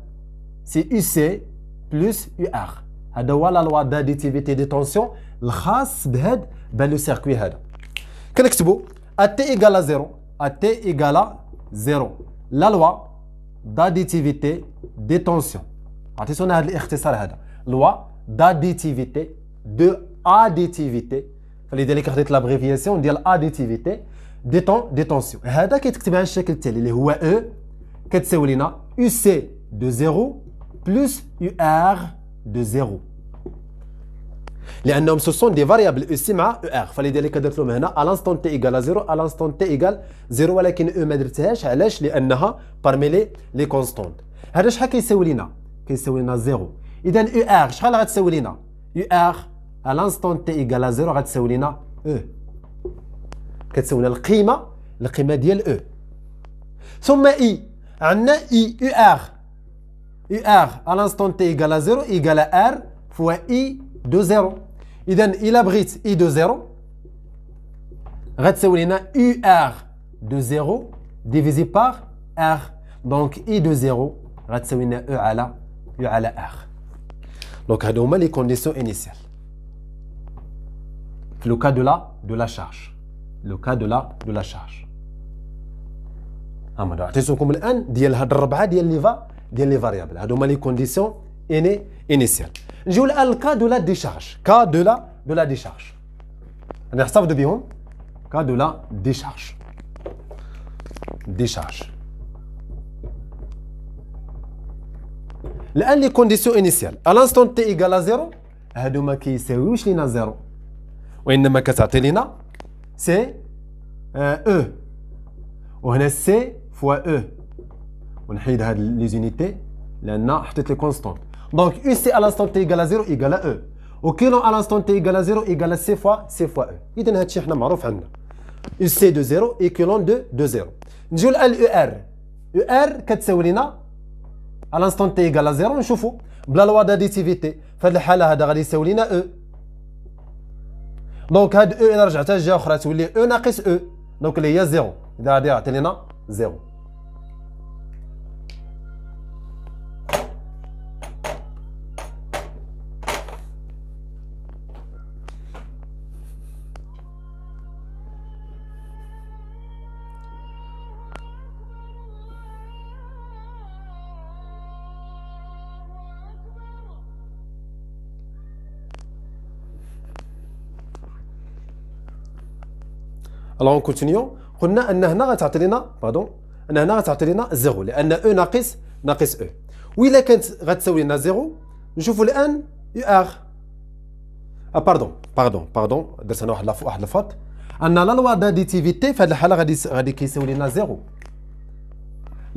c'est UC plus UR. Ben c'est la loi d'additivité de tension. dans le circuit. Qu'est-ce égale à 0. AT égale à 0. La loi d'additivité de tension. Attention La loi d'additivité de additivité. Il l'abréviation. On dit de tension. E. C'est de 0. plus UR de 0 لانهم سو سون دي فاريابل او سي مع او ار فلذلك درت لهم هنا الانستون تي ايكال زيرو الانستون تي ايغال زيرو ولكن او ما درتهاش علاش لانها بارمي لي لي كونستونت هذا شحال كيساوي لينا كيساوي لينا زيرو اذا او ار شحال غتساوي لينا او ار الانستون تي ايكال زيرو غتساوي لينا او e. كتساوي لنا القيمه القيمه ديال او e. ثم اي e، عندنا اي او ار UR à l'instant t égale à 0 égale à R fois I de 0. Donc, il abrite I de 0. Ratsaoulina UR de 0 divisé par R. Donc I de 0, Ratsaoulina E à la, U à R. Donc, on les conditions initiales. Le cas de la, de la charge. Le cas de la, de la charge. اما اعطيتكم الان n, هاد الربعه ديال dans les variables. À dommages les conditions initiales. Je vous le cas de la décharge. Cas de la de la décharge. le Cas de la décharge. Décharge. Les conditions initiales. À l'instant t égal à zéro, à c'est euh, e. On c fois e. ونحيد هاد لي زونيتي لان حطيت لي كونستانت دونك او سي على انستانت تي ايكال زيرو ايكال او وكيلو على انستانت تي ايكال زيرو ايكال سي فوا سي فوا او اذا هادشي حنا معروف عندنا او سي دو زيرو ايكيلون دو دو زيرو نجيو لال او ار او ار كتساوي لينا على انستون تي ايكال زيرو نشوفو بلا لوا داديتيفيتي فهاد الحاله هذا غادي يساوي لينا او e. دونك هاد او e الى رجعتها جهه اخرى تولي او e ناقص او دونك اللي هي زيرو اذا غادي يعطي لينا زيرو الوغ اون كونتينيو قلنا ان هنا غتعطي لنا باردون ان هنا غتعطي لنا زيرو لان او e ناقص ناقص او e. والا كانت غتساوي لنا زيرو نشوفوا الان يو ار اه باردون باردون باردون درت انا واحد واحد الفات ان لا لوا داديتيفيتي في هذه الحاله غادي غادي كيساوي لنا زيرو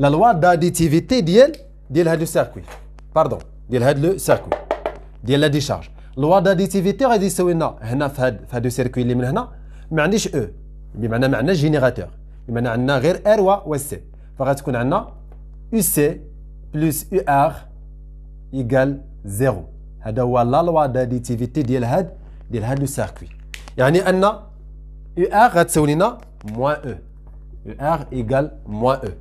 لا لوا داديتيفيتي ديال ديال هاد لو سيركوي باردون ديال هاد لو سيركوي ديال لا ديشارج لوا داديتيفيتي غادي يساوي لنا هنا في هاد في لو سيركوي اللي من هنا ما عنديش او e. Il y a un générateur. Il y a un R ou un C. Il y a un UC plus UR égale 0. C'est la loi d'additivité de l'Had, de l'Had du circuit. Il y a un UR, moins E. UR égale moins E.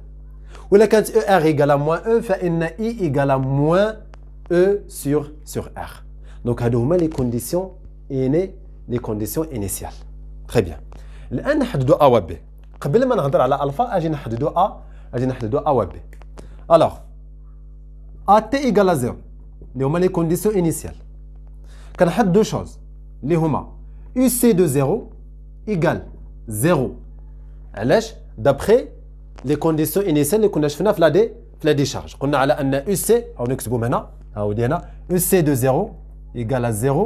Et quand l'Er égale moins E, il y a un I égale moins E sur R. Donc, il y a des conditions initiales. Très bien. الان نحددوا ا و بي قبل ما نهضر على الفا اجي نحددوا ا اجي نحددوا ا و بي الوغ ا تي ايكال زيرو اللي هما لي كونديسيون انيسيال كنحدد دو شوز اللي هما يو سي دو زيرو ايكال زيرو علاش دابخي لي كونديسيون انيسيال اللي كنا شفنا في لا دي في لا شارج قلنا على ان يو سي او نكتبهم هنا هاودي هنا يو سي دو زيرو ايكال زيرو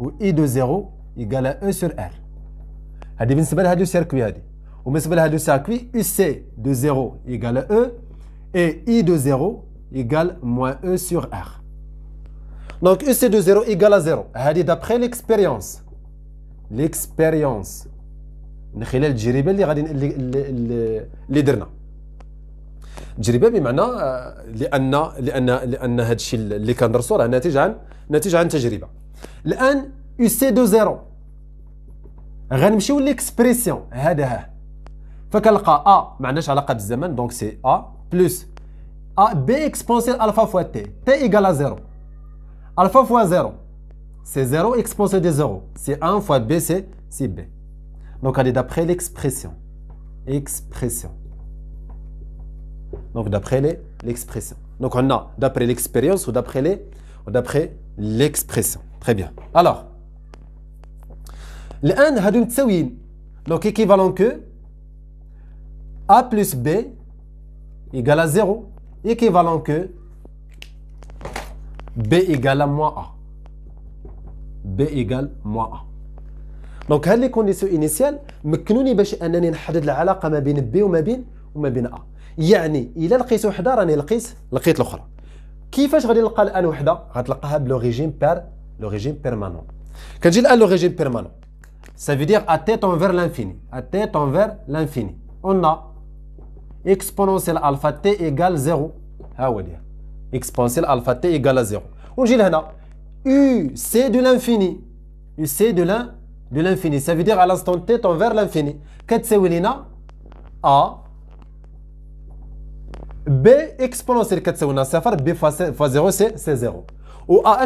و اي دو زيرو ايكال 1 سور ار هذه بالنسبه لهذا السيركوي هذه وبالنسبه لهذا السيركوي او سي دو زيرو يقال او اي اي دو زيرو يقال موان او سور ار دونك او سي دو 0 يقال زيرو هذه دابخي ليكسبيريونس ليكسبيريونس من خلال التجربه اللي غادي اللي, اللي, اللي درنا تجربه بمعنى آه، لان لان لان هذا الشيء اللي كندرسوا راه ناتج عن ناتج عن تجربه الان او سي دو زيرو Renemche ou l'expression. Hé à la donc c'est a plus a b alpha fois t. t égale à 0. Alpha fois 0, c'est 0 exposé de 0. C'est 1 fois b, c'est b. Donc d'après l'expression. Expression. Donc d'après l'expression. Donc on a d'après l'expérience ou d'après l'expression. Très bien. Alors. الان هادو متساويين دونك ايكيفالون كو ا بلس بي ايكال ا زيرو ايكيفالون كو بي ايكال ا موان ا بي ايكال موان ا دونك هاد لي كونديسيون انيسيال مكنوني باش انني نحدد العلاقه ما بين بي وما بين وما بين ا يعني الا لقيت وحده راني لقيت لقيت الاخرى كيفاش غادي نلقى الان وحده غتلقاها بلو ريجيم بير لو ريجيم بيرمانون كتجي الان لو ريجيم بيرمانون Ça veut dire à tête envers l'infini. À tête envers l'infini. On a exponentielle alpha t égale 0. Ah ouais, exponentielle alpha t égale à 0. On dit là, u c'est de l'infini. U c'est de l'infini. Ça veut dire à l'instant t envers l'infini. Qu'est-ce que c'est A b exponentielle 4 c'est b fois 0 c'est 0. Ou a,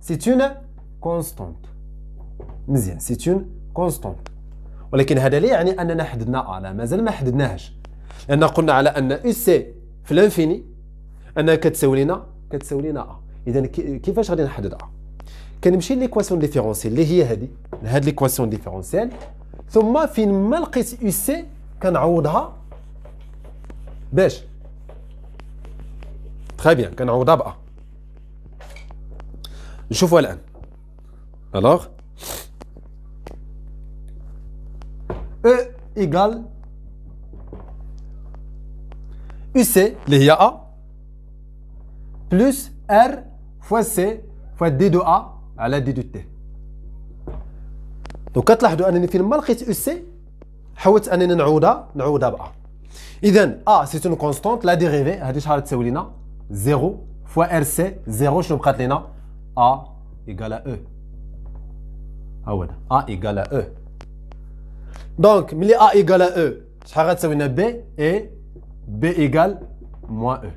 c'est une constante. مزيان سي اون كونستون ولكن هذا لا يعني اننا حددنا ا آه لا مازال ما حددناهاش لان قلنا على ان او سي في الانفيني انها كتساوي لنا كتساوي لنا ا آه. اذا كيفاش غادي نحدد ا آه؟ كنمشي ليكواسيون ديفيرونسيال اللي هي هذه هاد ليكواسيون ديفيرونسيال ثم فين ما لقيت او سي كنعوضها باش تري بيان كنعوضها ب ا نشوفوها الان الوغ E égale UC, les A, plus R fois C fois D de A à la D de T. Donc, quand on a fait UC, On انني نعوضها نعوضها A. A c'est une constante, la dérivée 0 fois RC 0 je A égale à E. A égale à E. دونك ملي ا ايكال ا او شحال غتساوي لنا بي اي بي ايكال موان او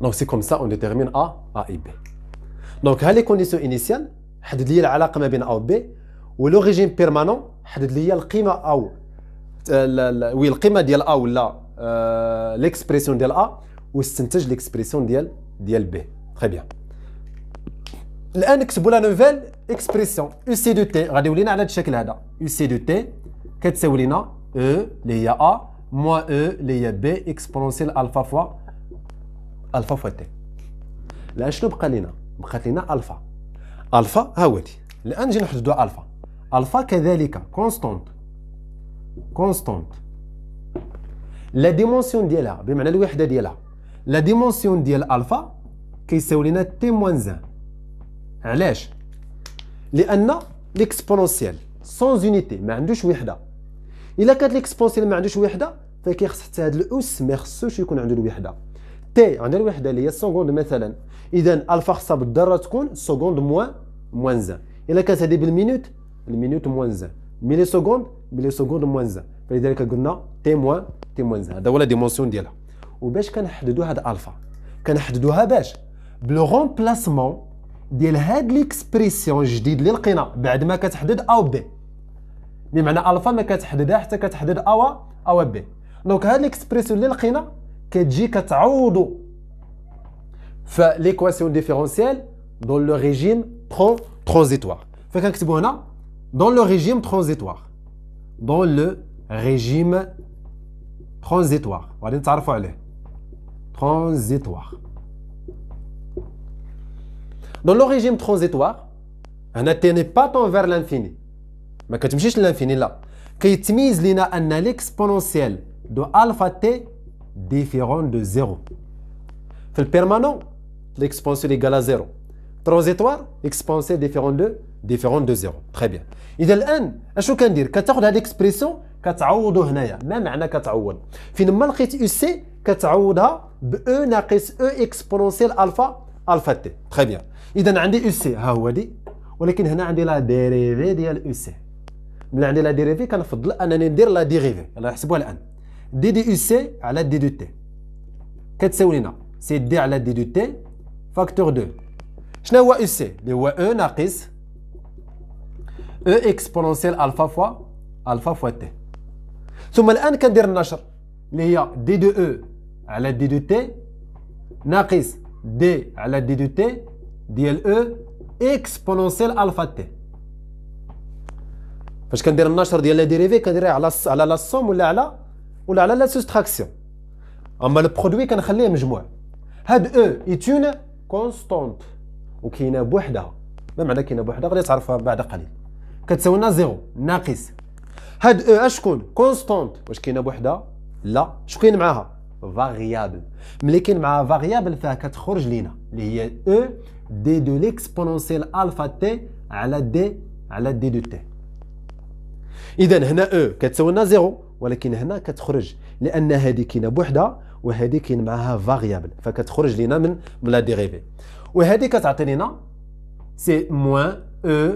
دونك سي كوم سا اون ديتيرمين ا ا اي بي دونك ها لي كونديسيون انيسيال حدد لي العلاقه ما بين ا وبي ولوريجين بيرمانون حدد لي القيمه او وي القيمه ديال ا ولا ليكسبريسيون آه، ديال ا واستنتج ليكسبريسيون ديال ديال بي تري بيان الان نكتبوا لا نوفيل اكسبريسيون او سي دو تي غادي يولينا على هذا الشكل هذا او سي دو تي كتساوي لينا او اللي هي ا موان او اللي هي بي اكسبونسيال الفا فوا الفا فوا تي الان شنو بقى لينا بقات لينا الفا الفا ها هو دي الان نجي نحددوا الفا الفا كذلك كونستونت كونستونت لا ديمونسيون ديالها بمعنى الوحده ديالها لا ديمونسيون ديال الفا كيساوي لينا تي موان زان علاش لان ليكسبونونسيال سون يونيتي ما عندوش وحده الا كانت ليكسبونسيال ما عندوش وحده فكيخص حتى هذا الاس ما خصوش يكون عنده الوحده تي عندها الوحده اللي هي السكوند مثلا اذا الفا خصها بالذره تكون سكوند موان موان زان الا كانت هذه بالمينوت المينوت موان زان ملي سكوند ملي سكوند موان زان فلذلك قلنا تي موان تي موان زان هذا هو لا ديمونسيون ديالها وباش كنحددوا هاد الفا كنحددوها باش بلو رومبلاسمون ديال هاد ليكسبريسيون الجديد اللي لقينا بعد ما كتحدد او بي بمعنى الفا ما كتحددها حتى كتحدد او او بي دونك هاد ليكسبريسيون اللي لقينا كتجي كتعوضو فليكواسيون ليكواسيون ديفيرونسيال دون لو ريجيم ترون ترانزيتوار فكنكتبو هنا دون لو ريجيم ترانزيتوار دون لو ريجيم ترانزيتوار غادي نتعرفو عليه ترانزيتوار Dans le régime transitoire, on n'atteint pas tant vers l'infini. Mais quand tu me l'infini là, كيتميز لنا ان l'exponentielle de alpha t différente de 0 le permanent, l'exponentielle égale à 0 Transitoire, exponentiel différente de différente de 0 très bien Et اذا الان اشنو كندير كتاخذ هاد الاكسبريسيون كتعوضو هنايا ما معنى كتعوض فين ما لقيت يو سي كتعوضها ب او ناقص او اكسبونونسيال الفا الفا تي تخي بيان اذا عندي او سي ها هو دي ولكن هنا عندي لا ديريفي ديال او سي ملي عندي لا ديريفي كنفضل انني ندير لا ديريفي يلا نحسبوها الان دي دي او سي على دي دو تي كتساوي لنا سي دي على دي دو تي فاكتور 2 شنو هو او سي اللي هو او e ناقص او اكسبونونسيال الفا فوا الفا فوا تي ثم الان كندير النشر اللي هي دي دو او على دي دو تي ناقص دي على دي دو تي ديال او اكسبونونسيال الفا تي فاش كندير النشر ديال لا ديريفي كنديرها على على لا سوم ولا على ولا على لا سوستراكسيون اما البرودوي كنخليه مجموع هاد او ايتون كونستونت وكاينه بوحدها ما معنى كاينه بوحدها غادي تعرفها بعد قليل كتساوي لنا زيرو ناقص هاد او اشكون كونستونت واش كاينه بوحدها لا شكون معاها فاريابل ملي كاين مع فاريابل فيها كتخرج لينا اللي هي او دي دو ليكسبونونسيال الفا تي على دي على دي دو تي اذا هنا او e كتساوي لنا زيرو ولكن هنا كتخرج لان هذه كاينه بوحدها وهذه كاين معاها فاريابل فكتخرج لينا من لا ديريفي وهذه كتعطي لينا سي موان او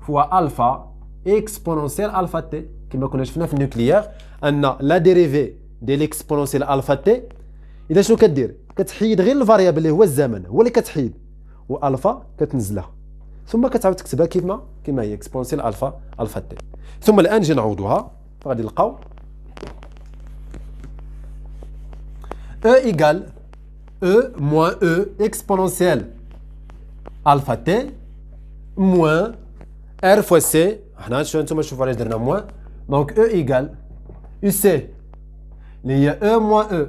فوا الفا اكسبونونسيال الفا تي كما كنا شفنا في النوكليير ان لا ديريفي ديال اكسبونسيال الفا تي اذا شنو كدير كتحيد غير الفاريابل اللي هو الزمن هو اللي كتحيد والفا كتنزلها ثم كتعاود تكتبها كيفما كيما هي اكسبونسيال الفا الفا تي ثم الان نجي نعوضوها غادي نلقاو او e ايكال e moins e exponentielle alpha t moins r fois c هنا علاش درنا موان دونك e égale uc اللي هي او موان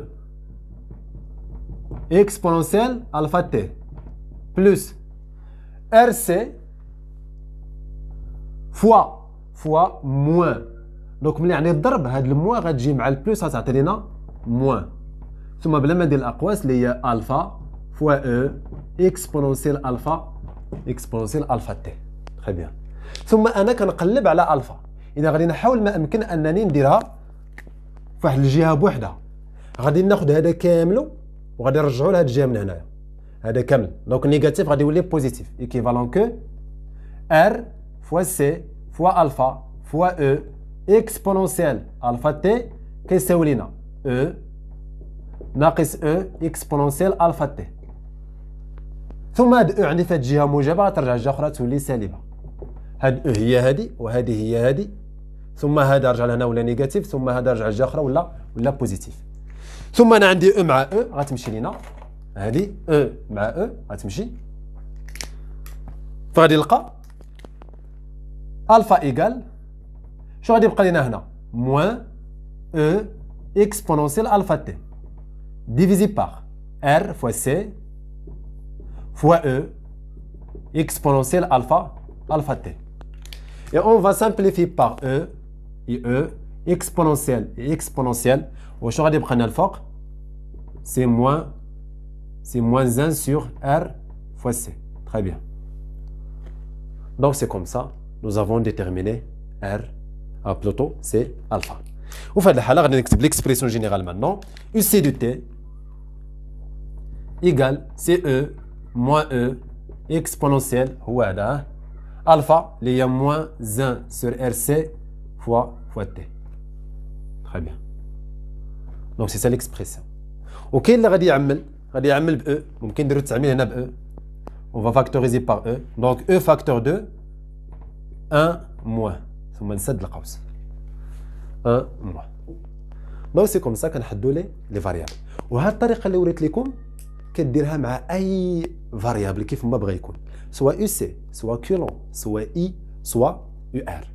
اكسبونسيال الفا تي t ار RC فوا فوا موان دونك ملي يعني الضرب هاد الموان غتجي مع البلوس غتعطي لينا موان ثم بلا ما ندير الاقواس اللي هي الفا فوا او اكسبونونسيال الفا اكسبونونسيال الفا تي تخي بيان ثم انا كنقلب على الفا اذا غادي نحاول ما امكن انني نديرها فواحد الجهه بوحدها غادي ناخذ هذا كامل وغادي نرجعوا لهاد الجهه من هنايا هذا كامل دونك نيجاتيف غادي يولي بوزيتيف ايكيفالون كو ار فوا سي فوا الفا فوا او اكسبونونسيال الفا تي كيساوي لينا او ناقص او اكسبونونسيال الفا تي ثم هاد او e عندي فهاد الجهه موجبه غترجع الجهه اخرى تولي سالبه هاد او e هي هادي وهادي هي هادي ثم هذا رجع لهنا ولا نيجاتيف ثم هذا رجع لجهه اخرى ولا ولا بوزيتيف ثم انا عندي او e مع او e، غتمشي لينا هذه او e مع او غتمشي فغادي نلقى الفا ايكال شو غادي يبقى لينا هنا موان او اكسبونونسيال الفا تي ديفيزي باغ ار فوا سي فوا او اكسبونونسيال الفا الفا تي Et on va simplifier par E E, et E exponentielle et exponentielle. C'est moins, c'est moins 1 sur R fois C. Très bien. Donc c'est comme ça, nous avons déterminé R, à plutôt c'est alpha. Au fait, l'expression générale maintenant, UC de T égale CE moins E exponentielle, ou alpha, il y a moins 1 sur RC fois fois t. Très bien. Donc c'est ça l'expression. وكاين اللي غادي يعمل غادي يعمل ب E ممكن نديرو التعميل هنا ب E. On va factoriser par E. Donc E facteur 2 1 moins ثم نسد القوس 1 moins. دونك سي كوم سا كنحدو لي لي فاريابل وهاد الطريقه اللي وريت لكم كديرها مع اي فاريابل كيف ما بغى يكون سواء او سي سواء كولون سواء اي سواء يو ار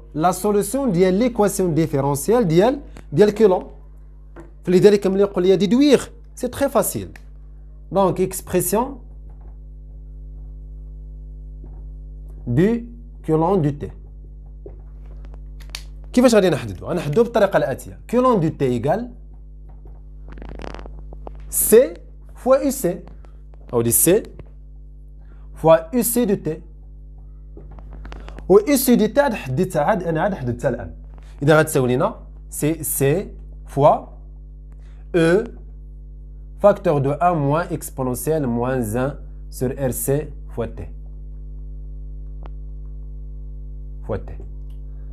la solution de l'équation différentielle de l'équilon. Fliderik m'a déduire. C'est très facile. Donc, expression du coulomb du T. Qui va chercher un hadidou Un hadidou pour la calatia. Coulomb du T égale C fois UC. On dit C fois UC du T. والسي تاع الحد تاع عاد انا عاد حددتها الان اذا غتساوي لينا سي C fois E facteur de 1 moins exponentielle moins 1 sur RC fois T. Fois T.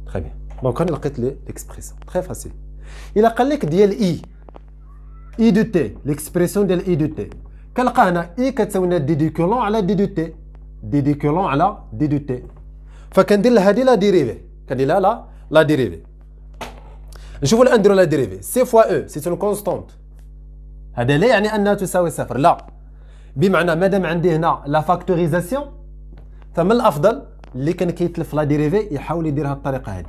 Très bien. Donc, on a l'expression. Très facile. Il a لك ديال I. I de T. L'expression de I de T. Quelqu'un a I كتساوي لنا D de à la T. D de فكندير لها هذه لا ديريفي كندير لها لا لا ديريفي نشوفوا الان نديروا لا ديريفي سي فوا او سي اون كونستونت هذا لا يعني انها تساوي صفر لا بمعنى مادام عندي هنا لا فاكتوريزاسيون فمن الافضل اللي كان كيتلف لا ديريفي يحاول يديرها الطريقه هذه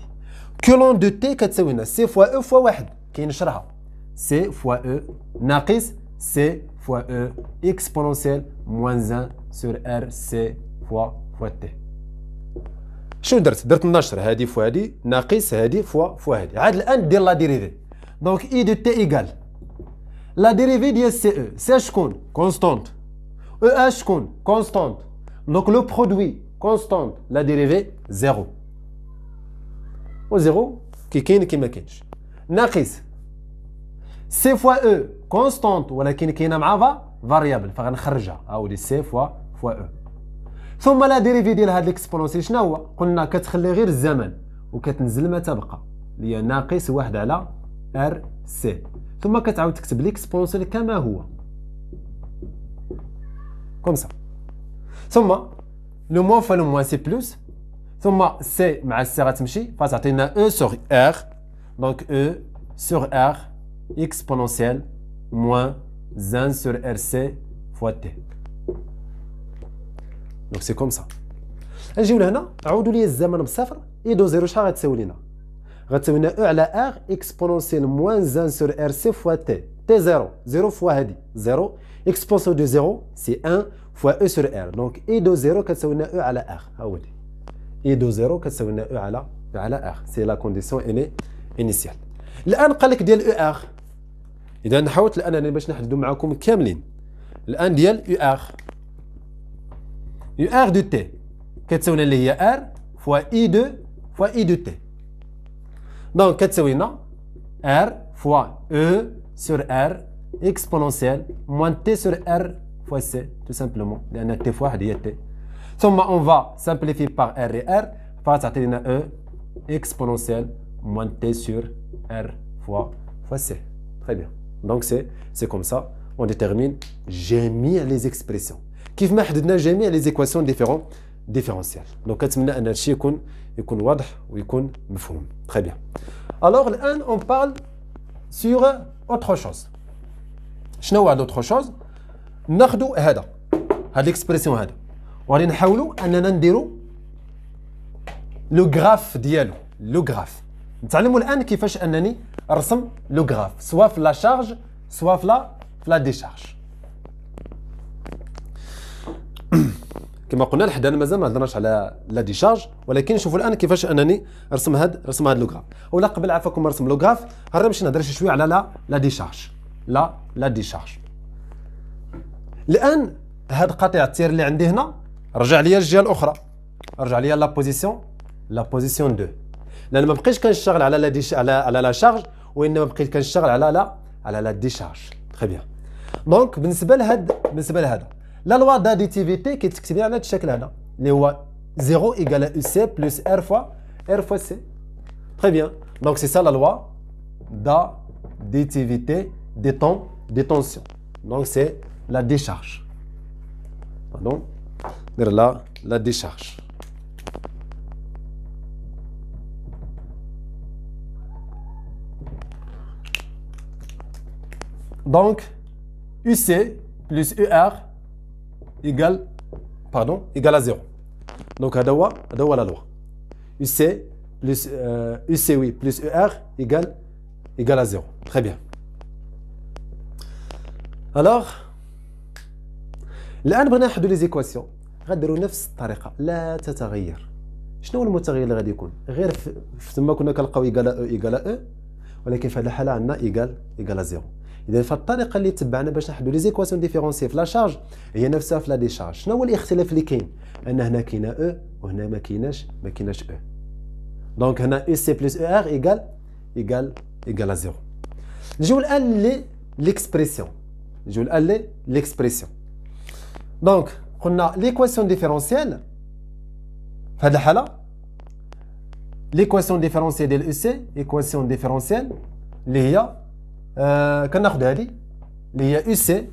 كولون دو تي كتساوي لنا سي فوا او فوا واحد كينشرها سي فوا او ناقص سي فوا او اكسبونونسيال موان 1 سور ار سي فوا فوا تي شنو درت درت النشر هادي فوا هادي ناقص هادي فوا فوا هادي عاد الان دير لا ديريفي دونك اي دو تي ايكال لا ديريفي ديال سي او سي شكون كونستونت او اش شكون كونستونت دونك لو برودوي كونستونت لا ديريفي زيرو و زيرو كي كاين كي ما كاينش ناقص سي فوا او كونستونت ولكن كاينه مع فا فاريابل فغنخرجها دي سي فوا فوا او ثم لا ديريفي ديال هاد ليكسبونونسيال شنو هو قلنا كتخلي غير الزمن وكتنزل ما تبقى اللي هي ناقص واحد على ار سي ثم كتعاود تكتب ليكسبونسيال كما هو كوم سا ثم لو موان فلو موان سي بلوس ثم سي مع سي غتمشي فتعطينا او سوغ ار دونك او سوغ ار اكسبونسيال موان زان سور ار سي فوا تي دونك سي كوم سا نجيو لهنا عاودوا لي الزمن بصفر اي دو زيرو شحال غتساوي لينا غتساوي لنا او على ار اكسبونونسيال موان زان سور ار سي فوا تي تي زيرو زيرو فوا هادي زيرو اكسبونسيال دو زيرو سي ان فوا او سور ار دونك اي دو زيرو كتساوي لنا او على ار ها هو دي اي دو زيرو كتساوي لنا او على او على ار سي لا كونديسيون اني انيسيال الان قال لك ديال او ار اذا حاولت الان باش نحددو معاكم كاملين الان ديال او ار du R de t. Qu'est-ce a اللي هي R fois I2 fois I de t. Donc qu'est-ce qu'on a R fois E sur R exponentielle moins t sur R fois C tout simplement a t fois y t. on va simplifier par R et R فتعطي لنا E exponentielle moins t sur R fois fois C. Très bien. Donc c'est comme ça on détermine j'ai mis les expressions. كيف ما حددنا جميع لي زيكواسيون ديفيرون ديفيرونسيال دونك كنتمنى ان الشيء يكون يكون واضح ويكون مفهوم تري بيان الوغ الان اون بارل سور اوتر شوز شنو هو اوتر شوز ناخذوا هذا هاد ليكسبرسيون هذا وغادي نحاولوا اننا نديروا لو غراف ديالو لو غراف نتعلموا الان كيفاش انني ارسم لو غراف سوا في لا شارج سوا في لا في لا ديشارج كما قلنا لحد مازال ما هضرناش على لا ديشارج ولكن شوفوا الان كيفاش انني رسم هاد رسم هاد لوغراف ولا قبل عفاكم نرسم لوغراف غير نمشي نهضر شي شويه على لا لا ديشارج لا لا ديشارج الان هاد قطيع التير اللي عندي هنا رجع ليا الجهه الاخرى رجع ليا لا بوزيسيون لا بوزيسيون 2 لان ما بقيتش كنشتغل على لا على على لا شارج وانما بقيت كنشتغل على لا على لا ديشارج تري بيان دونك بالنسبه لهاد بالنسبه لهذا La loi d'additivité qui est à écrite là. La loi 0 égale à UC plus R fois R fois C. Très bien. Donc c'est ça la loi d'additivité des temps de tension Donc c'est la décharge. Pardon. là, la décharge. Donc, UC plus UR ايكال باردون ايغال ا زيرو دونك هذا هو هذا هو لا لوا يو سي بلس يو سي وي بلس او ار ايغال ايغال ا زيرو très بيان الوغ الان بغينا نحدو لي زيكواسيون غنديرو نفس الطريقه لا تتغير شنو هو المتغير اللي غادي يكون غير في تما كنا كنلقاو ايكال e، او e، ولكن في هذه الحاله عندنا ايكال ا زيرو Il la façon dont nous suivons pour trouver les équations différentielles dans la charge et la même que celle dans la décharge. Nous avons les deux différences. Ici, nous avons E et nous avons pas E. Donc, ici, EC plus ER est égal à 0. Je vous donne l'expression. Je vous donne l'expression. Donc, nous avons l'équation différentielle. l'équation différentielle de l'EC, l'équation différentielle de l'EC, كناخذ هذه اللي هي UC سي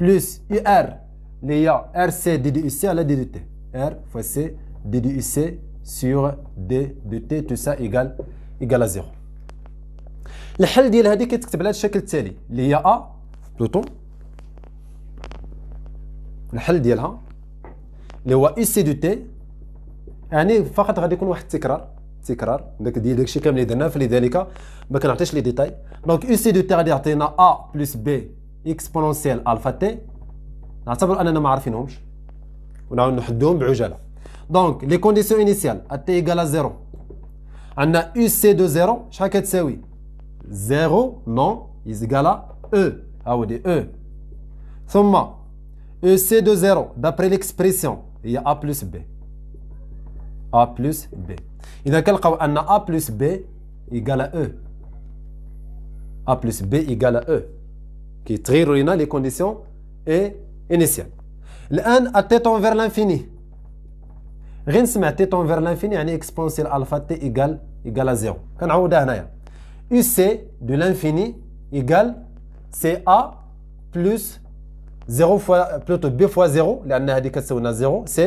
بلس UR ار اللي هي ار سي دي دي UC سي على دي دي تي ار فوا سي دي دي يو سي سور دي تي تو سا ايكال ايكال زيرو الحل ديال هذه كيتكتب على الشكل التالي اللي هي ا بلوتون الحل ديالها اللي هو UC سي دو تي يعني فقط غادي يكون واحد التكرار تكرار داك ديال داكشي كامل اللي درناه فلذلك Je vais vous les détails. Donc, UC de terre, d'RT, on a plus B exponentielle alpha T. On a ça pour nous faire un On a un nom de Donc, les conditions initiales, à T égale à 0. On a UC de 0. Chaque T, c'est oui. 0, non, il égal à E. Ah oui, E. Somma, UC de 0, d'après l'expression, il a plus B. A plus B. Il y a A plus B égale à E. A plus B égale à E, qui est les conditions et initiales. a tête vers l'infini. غير نسمع tête vers l'infini يعني exponentielle alpha t égale à 0. كنعوضها هنايا. UC de l'infini égale CA plus 0 fois plutôt B fois 0 لأن هذه كتساوينا 0 C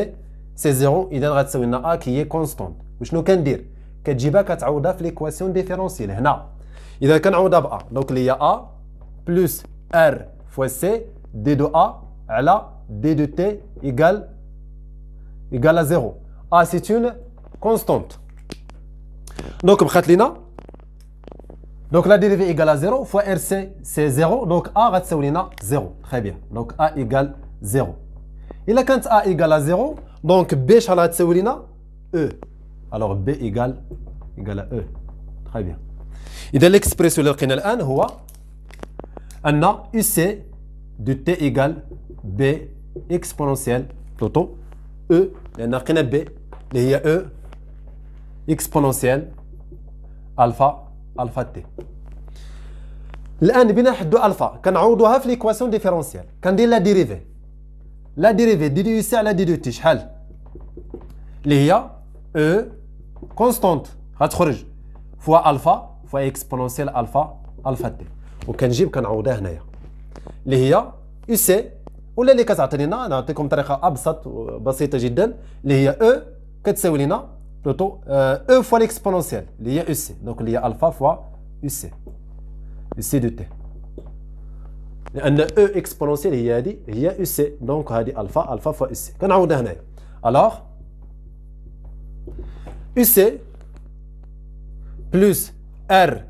c'est 0 إذا غتساوينا A qui est constante. je وشنو كندير؟ كتجيبها كتعوضها في l'équation l'équation هنا اذا كنعوض بأ A ليا ا بلس ار فوا سي دي دو ا على دي دو تي A ايكال ا زيرو ا سي اون كونستونت دونك بقات لينا Donc la dérivée égale à 0 fois RC, c'est 0. Donc A va 0. Très bien. Donc A égale 0. Et quand A égale à 0, donc B va E. Alors B égale, égale à E. Très bien. اذا ليكسبريسيون اللي لقينا الان هو ان او سي دو تي ايكال بي اكسبونونسيال بلوتو او لان لقينا بي اللي هي او اكسبونونسيال الفا الفا تي الان بنا حدو الفا كنعوضوها في ليكواسيون ديفيرونسيال كندير لا ديريفي لا ديريفي دي دي سي على دي دو تي شحال اللي هي او كونستونت غتخرج فوا الفا فوا اكسبونونسيال الفا الفا دي وكنجيب كنعوضها هنايا اللي هي يو سي ولا اللي كتعطي لنا نعطيكم طريقه ابسط بسيطه جدا اللي هي او e، كتساوي لنا بلوتو او فوا ليكسبونونسيال اللي هي او سي دونك اللي هي الفا فوا يو سي يو سي دو تي لان او e اكسبونونسيال هي هادي هي او سي دونك هادي الفا الفا فوا او سي كنعوضها هنايا الوغ او سي بلوس R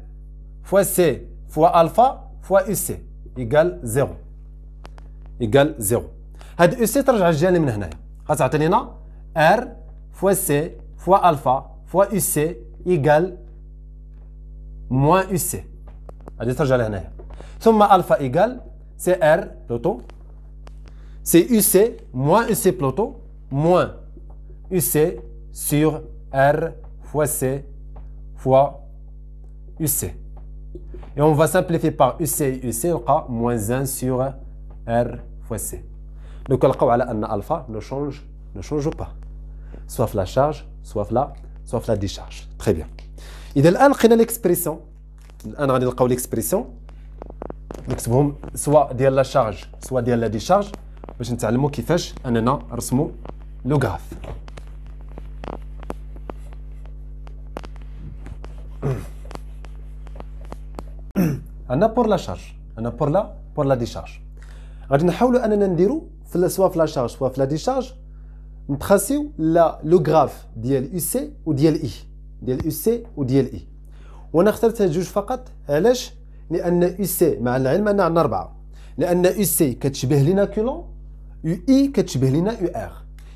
fois C fois alpha fois UC égale 0. Égale 0. هاد UC ترجع الجانب من هنا. R fois C fois alpha fois UC égale moins UC. هادي ترجع لهنا. ثم alpha égale c'est R plutôt. C'est UC moins UC plutôt, moins UC sur R fois C fois UC. Et on va simplifier par UC et UC, on moins 1 sur R fois C. Donc, on va alpha ne change, ne change pas. Soit la charge, soit la, soit la décharge. Très bien. Et là, on a l'expression. On a l'expression. la soit ديال la décharge, سواء ديال لا ديشارج le mot qui fait le graphe انا بور لا شارج انا بور لا بور لا ديشارج غادي نحاولوا اننا نديروا سوا في لا شارج سوا في لا ديشارج نتراسيو لا لو غراف ديال او سي وديال اي ديال او سي وديال اي وانا اخترت هاد جوج فقط علاش لان او سي مع العلم ان عندنا اربعه لان او سي كتشبه لينا كولون يو اي e كتشبه لينا يو ار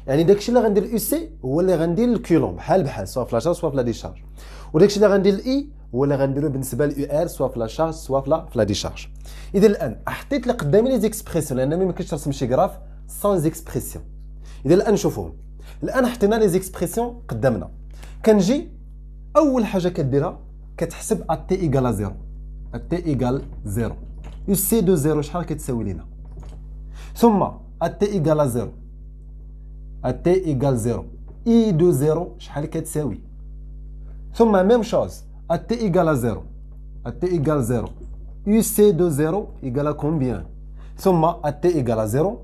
يعني داكشي اللي غندير او سي هو اللي غندير الكولون بحال بحال سوا في لا شارج سوا في لا ديشارج وداكشي اللي غندير الاي e ولا غنديرو بالنسبه لليو ار سوا في لا شارج سوا في لا في لا ديشارج اذا الان حطيت لي قدامي لي زيكسبريسيون لان ما يمكنش ترسم شي جراف سان زيكسبريسيون اذا الان نشوفوهم الان حطينا لي زيكسبريسيون قدامنا كنجي اول حاجه كديرها كتحسب ا ايغال ا زيرو ا تي ايكال زيرو يو سي دو زيرو شحال كتساوي لينا ثم ات ا زيرو ات ايكال زيرو اي دو زيرو شحال كتساوي ثم ميم شوز الت égale à 0 الت égale 0 UC de 0 égale à combien ثم الت égale à 0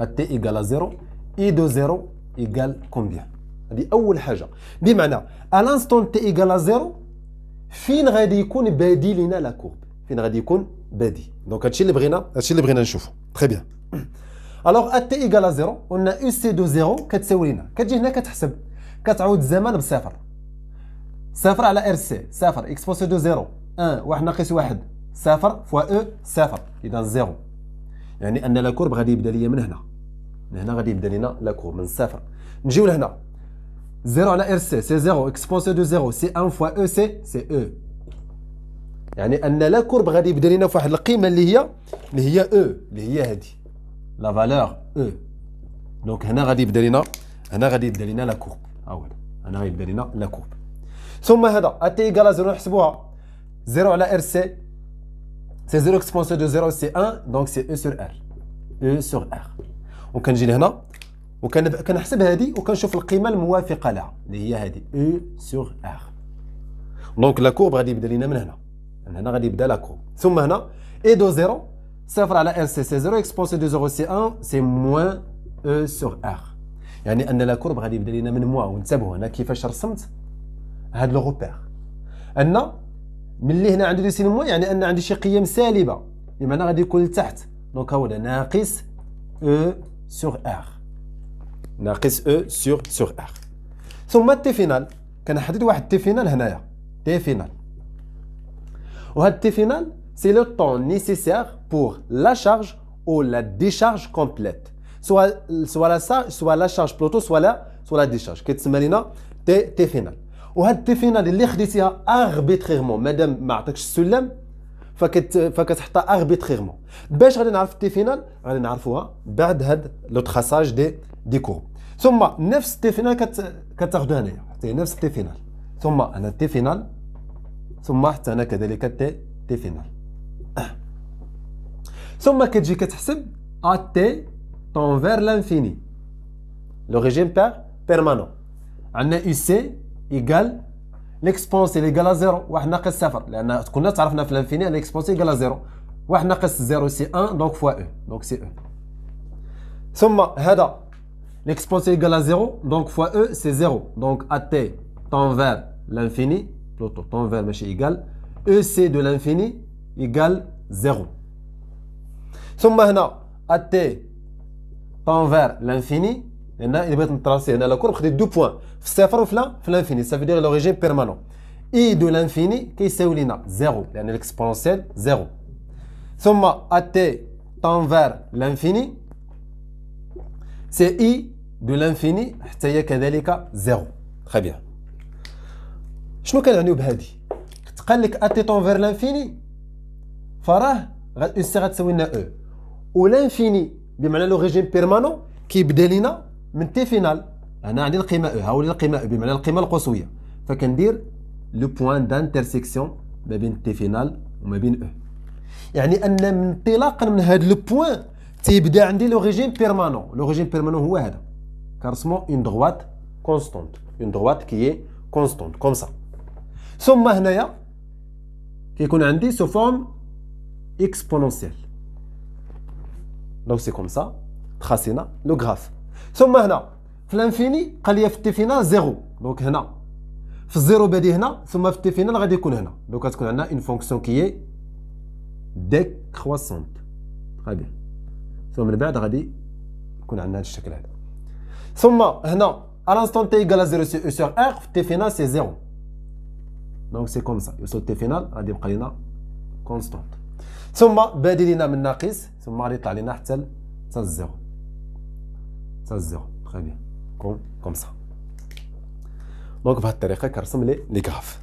الت égale à 0 I de 0 égale combien هذه أول حاجة بمعنى الانستون تي à 0 فين غادي يكون بادي لينا لا كورب فين غادي يكون بادي دونك هادشي اللي بغينا هادشي اللي بغينا نشوفو تخي بيان الوغ ات تي إيكال 0 قلنا او سي دو زيرو كتساوي لينا كتجي هنا كتحسب كتعود الزمن بصفر صفر على ار سي صفر اكس بوست دو زيرو ان آه، واحد ناقص واحد صفر فوا او e، صفر اذا زيرو يعني ان لا كورب غادي يبدا ليا من هنا من هنا غادي يبدا لينا لا كورب من صفر نجيو لهنا زيرو على ار سي سي زيرو اكس بوست دو زيرو سي ان فوا او e، سي سي او e. يعني ان لا كورب غادي يبدا لينا في واحد القيمه اللي هي اللي هي او اللي هي هذه لا فالور او دونك هنا غادي يبدا لينا هنا غادي يبدا لينا لا كورب ها هو هنا غادي يبدا لينا لا كورب ثم هذا تي ايكال 0 نحسبوها 0 على ار سي سي 0 اكسبونسيو دو 0 سي 1 دونك سي او سور ار او سور ار وكنجي لهنا وكنحسب هذه وكنشوف القيمه الموافقه لها اللي هي هذه او سور ار دونك لا كورب غادي يبدا لينا من هنا من هنا غادي يبدا لا كورب ثم هنا اي دو زيرو صفر على ار سي سي زيرو اكسبونسيو دو زيرو سي ان سي موان او سور ار يعني ان لا كورب غادي يبدا لينا من موان وانتبهوا هنا كيفاش رسمت هاد لو روبير ان ملي هنا عنده دي موان يعني ان عنده شي قيم سالبه بمعنى غادي يكون لتحت دونك هو ناقص او سور ار ناقص او سور سور ار ثم التي فينال كنحدد واحد التي فينال هنايا تي فينال وهاد التي فينال سي لو طون نيسيسير بور لا شارج او لا ديشارج كومبليت سوا سوا لا سوا لا شارج بلوتو سوا لا سوا لا ديشارج كيتسمى لينا تي تي فينال وهاد الديفينال اللي خديتيها اربيتريرمون مادام ما عطاكش السلم فكت فكتحطها اربيتريرمون باش غادي نعرف التيفينال غادي نعرفوها بعد هاد لو تراساج دي دي كور ثم نفس التيفينال كت... كتاخذها هنايا حتى نفس التيفينال ثم انا التيفينال ثم حتى انا كذلك التيفينال ثم كتجي كتحسب ا تي طون فير لانفيني لو ريجيم بير بيرمانون عندنا اي سي ايكال ليكسبونسيل ايكال زيرو واحد ناقص صفر لان كنا تعرفنا في الانفيني ان اكسبونسيل ايكال زيرو واحد ناقص زيرو سي ان دونك فوا او دونك سي او ثم هذا l'exponentielle égale à 0, donc fois E, c'est 0. Donc AT tend vers l'infini, plutôt tend vers, mais c'est égal. EC de l'infini égale 0. Sommes maintenant AT tend vers l'infini, هنا اذا بغيت نتراسي هنا لا كورب خديت دو بوان في الصفر وفي لا في لانفيني سافيدير دير لوريجين بيرمانون اي دو لانفيني كيساوي لينا زيرو لان الاكسبونسيال زيرو ثم اتي فار لانفيني سي اي دو لانفيني حتى هي كذلك زيرو تخي بيان شنو كنعنيو بهادي قال لك اتي فار لانفيني فراه اون سي غتساوي لنا او e. ولانفيني بمعنى لوريجين بيرمانون كيبدا لينا من تي فينال هنا عندي القيمه او ها هو القيمه او e بمعنى القيمه القصويه فكندير لو بوان دانترسيكسيون ما بين تي فينال وما بين او e. يعني ان من انطلاقا من هذا لو بوان تيبدا عندي لو ريجيم بيرمانون لو ريجيم بيرمانون هو هذا كنرسمو اون دغوات كونستونت اون دغوات كي كونستونت كوم سا ثم هنايا كيكون عندي سو فورم اكسبونونسيال دونك سي كوم سا تخاسينا لو غراف ثم هنا في الانفيني قال لي في تي فينال زيرو دونك هنا في الزيرو بادي هنا ثم في تي فينال غادي يكون هنا دونك غتكون عندنا اون فونكسيون كي ديكروسونت تري بيان ثم من بعد غادي يكون عندنا هذا الشكل هذا ثم هنا à تي t زيرو سي او sur ار في R, t final c'est 0. Donc c'est comme يوصل t غادي يبقى لنا كونستونت. ثم بادي لينا من ناقص ثم غادي يطلع لينا حتى حتى الزيرو. ça c'est 0. Très bien. Comme, comme ça. دونك بهذه الطريقه كرسم لي لي كراف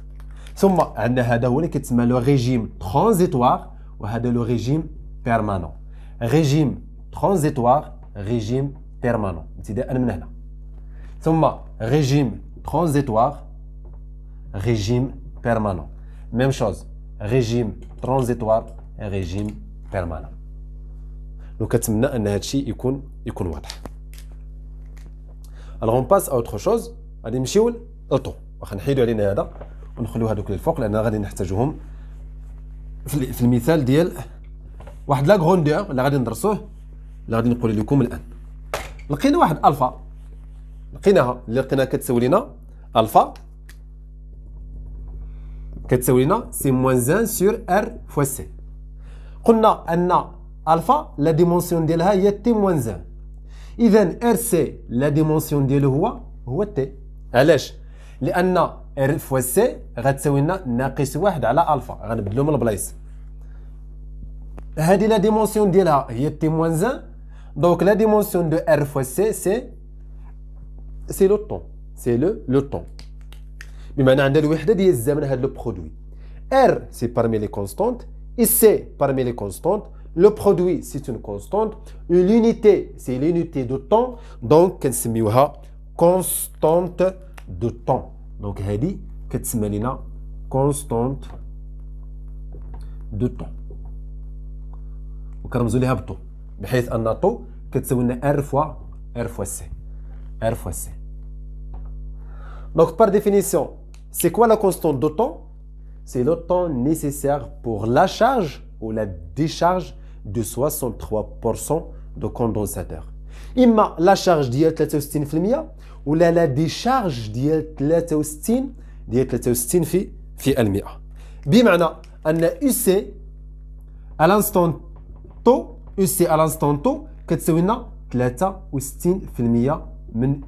ثم عندنا هذا هو اللي كيتسمى لو ريجيم ترانزيتوار وهذا لو ريجيم بيرمانون ريجيم ترانزيتوار ريجيم بيرمانون ابتداء من هنا ثم ريجيم ترانزيتوار ريجيم بيرمانون ميم شوز ريجيم ترانزيتوار ريجيم بيرمانون دونك كنتمنى ان الشيء يكون يكون واضح الوغ باس اوتر شوز غادي نمشيو للطو واخا نحيدو علينا هذا ونخليو هذوك للفوق لان غادي نحتاجوهم في المثال ديال واحد لا غوندور اللي غادي ندرسوه اللي غادي نقول لكم الان لقينا واحد الفا لقيناها اللي لقيناها كتساوي لنا الفا كتساوي لنا سي موان زان سور ار فوا سي قلنا ان الفا لا ديمونسيون ديالها هي تي موان زان اذا ار سي لا ديمونسيون ديالو هو هو تي علاش لان ار فوا سي غتساوي لنا ناقص واحد على الفا غنبدلو من البلايص هادي لا ديمونسيون ديالها هي تي موان زان دونك لا ديمونسيون دو ار فوا سي سي سي لو طون سي لو لو طون بمعنى عندنا الوحده ديال الزمن هاد لو برودوي ار سي بارمي لي كونستونت اي سي بارمي لي كونستونت Le produit, c'est une constante. L'unité, c'est l'unité de temps. Donc, une constante de temps. Donc, hadi une constante de temps. بحيث كتساوي لنا R R C. R C. Donc, par définition, c'est quoi la constante de temps C'est le temps nécessaire pour la charge ou la décharge de 63% de condensateur. y a la charge de 63 ou la décharge 63 Bimana, on a UC à l'instant tôt, à l'instant tôt, 63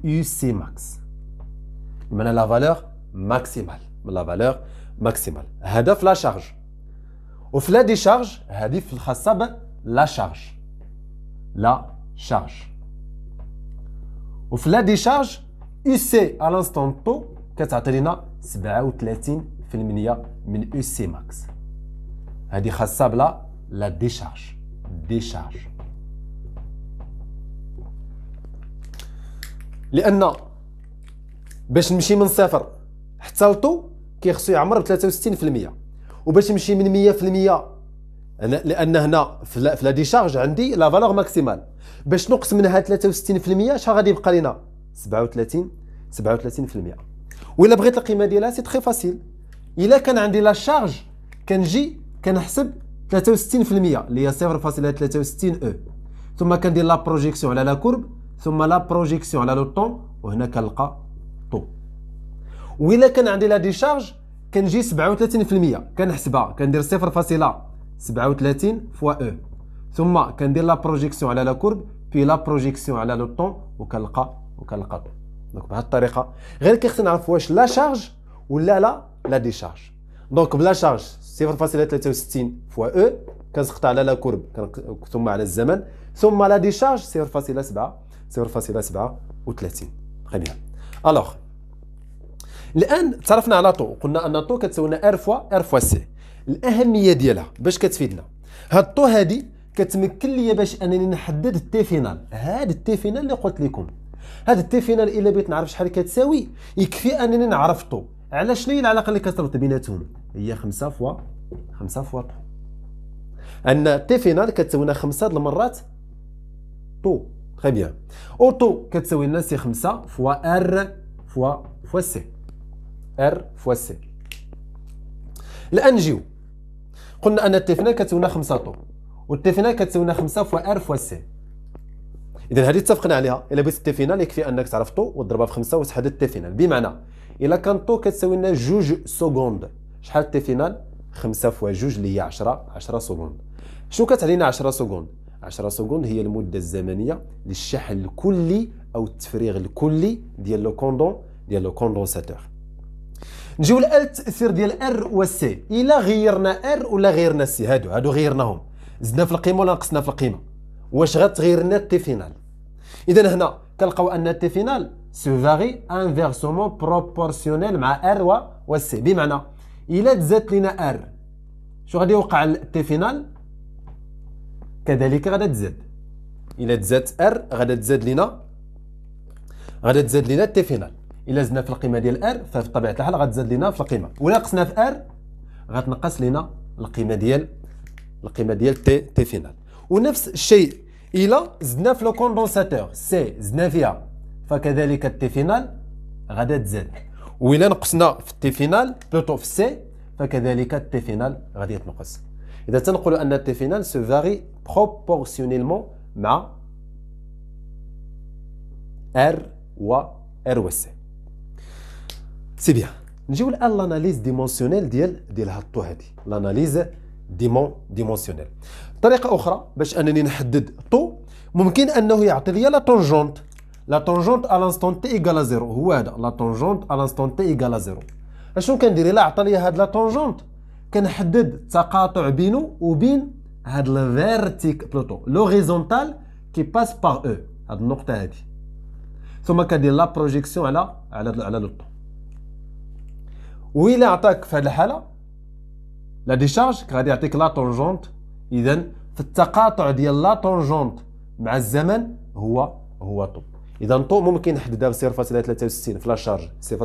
UC max. a la valeur maximale. La valeur maximale. de la charge. Ou la décharge, hadif لا شارج لا شارج وفي لا ديشارج يو سي على انستون طو كتعطي la 37% من يو سي ماكس هذه خاصه بلا لا ديشارج ديشارج لان باش نمشي من صفر حتى لطو كيخصو يعمر ب 63% وباش نمشي من 100% انا لان هنا في لا ديشارج عندي لا فالور ماكسيمال باش نقص منها 63% شحال غادي يبقى لينا 37 37% وإلا بغيت القيمه ديالها سي تري فاسيل الا كان عندي لا شارج كنجي كنحسب 63% اللي هي 0.63 او e. ثم كندير لا بروجيكسيون على لا كورب ثم لا بروجيكسيون على لو طون وهنا كنلقى طو وإلا كان عندي لا ديشارج كنجي 37% كنحسبها كندير 0.0 37 فوا او ثم كندير لا بروجيكسيون على لا كورب بي لا بروجيكسيون على لو طون وكنلقى وكنلقى دونك بهذه الطريقه غير خصنا نعرف واش لا شارج ولا لا لا ديشارج دونك بلا شارج 0.63 فوا او كنسقط على لا كورب ثم على الزمن ثم لا ديشارج 0.7 0.37 تري بيان الوغ الان تعرفنا على طو قلنا ان طو كتساوينا ار فوا ار فوا سي الاهميه ديالها باش كتفيدنا هاد الطو هادي كتمكن ليا باش انني نحدد التي فينال هاد التي فينال اللي قلت لكم هاد التي فينال الا بغيت نعرف شحال كتساوي يكفي انني نعرف طو على شنو هي العلاقه اللي كتربط بيناتهم هي 5 فوا 5 فوا طو ان التي فينال كتساوينا 5 د المرات طو تري بيان او طو كتساوي لنا سي 5 فوا ار فوا فوا سي ار فوا سي الان نجيو قلنا ان التفنان كتساوينا 5 طول والتفنان كتساوينا 5 فوا ار فوا سي اذا هذه اتفقنا عليها الا بغيتي التفنان يكفي انك تعرف طو وتضربها في 5 وتحدد التفنان بمعنى الا كان طو كتساوي لنا جوج سكوند شحال التفنان 5 فوا جوج اللي هي 10 10 سكوند شنو كتعطينا 10 سكوند 10 سكوند هي المده الزمنيه للشحن الكلي او التفريغ الكلي ديال لو كوندون ديال لو كوندونساتور نجيو لآلة التأثير ديال ار و سي إلا غيرنا ار ولا غيرنا سي هادو هادو غيرناهم زدنا في القيمة ولا نقصنا في القيمة واش غتغير لنا تي فينال إذا هنا كنلقاو أن تي فينال سو فاري انفيرسومون بروبورسيونيل مع ار و سي بمعنى إلا تزادت لنا ار شو غادي يوقع التي فينال كذلك غادا تزاد إلا تزادت ار غادا تزاد لنا غادا تزاد لنا التي فينال الا زدنا في القيمه ديال ار فبطبيعه الحال غتزاد لنا في القيمه ولا نقصنا في ار غتنقص لنا القيمه ديال القيمه ديال تي تي فينال ونفس الشيء الا زدنا في لو كوندونساتور سي زدنا فيها فكذلك التي فينال غادا تزاد وإلا نقصنا في التي فينال بلوتو في سي فكذلك التي فينال غادي تنقص إذا تنقولوا أن التي فينال سو فاري بروبورسيونيلمون مع ار و ار و سي سي بيان نجيو الان لاناليز ديمونسيونيل ديال ديال هاد الطو هادي لاناليز ديمون ديمونسيونيل طريقه اخرى باش انني نحدد طو ممكن انه يعطي لي لا تونجونت لا تونجونت على تي ايكالا زيرو هو هذا لا تونجونت على تي ايكالا زيرو اشنو كندير الا عطى لي هاد لا تونجونت كنحدد التقاطع بينه وبين هاد الفيرتيك بلوتو لوريزونتال كي باس باغ او هاد النقطه هادي ثم كندير لا بروجيكسيون على على على لو طون الى عطاك في هذه الحالة لا ديشارج غادي يعطيك لا طونجونت إذا في التقاطع ديال لا طونجونت مع الزمن هو هو طو إذا طو ممكن نحددها ب 0.63 في لا شارج 0.37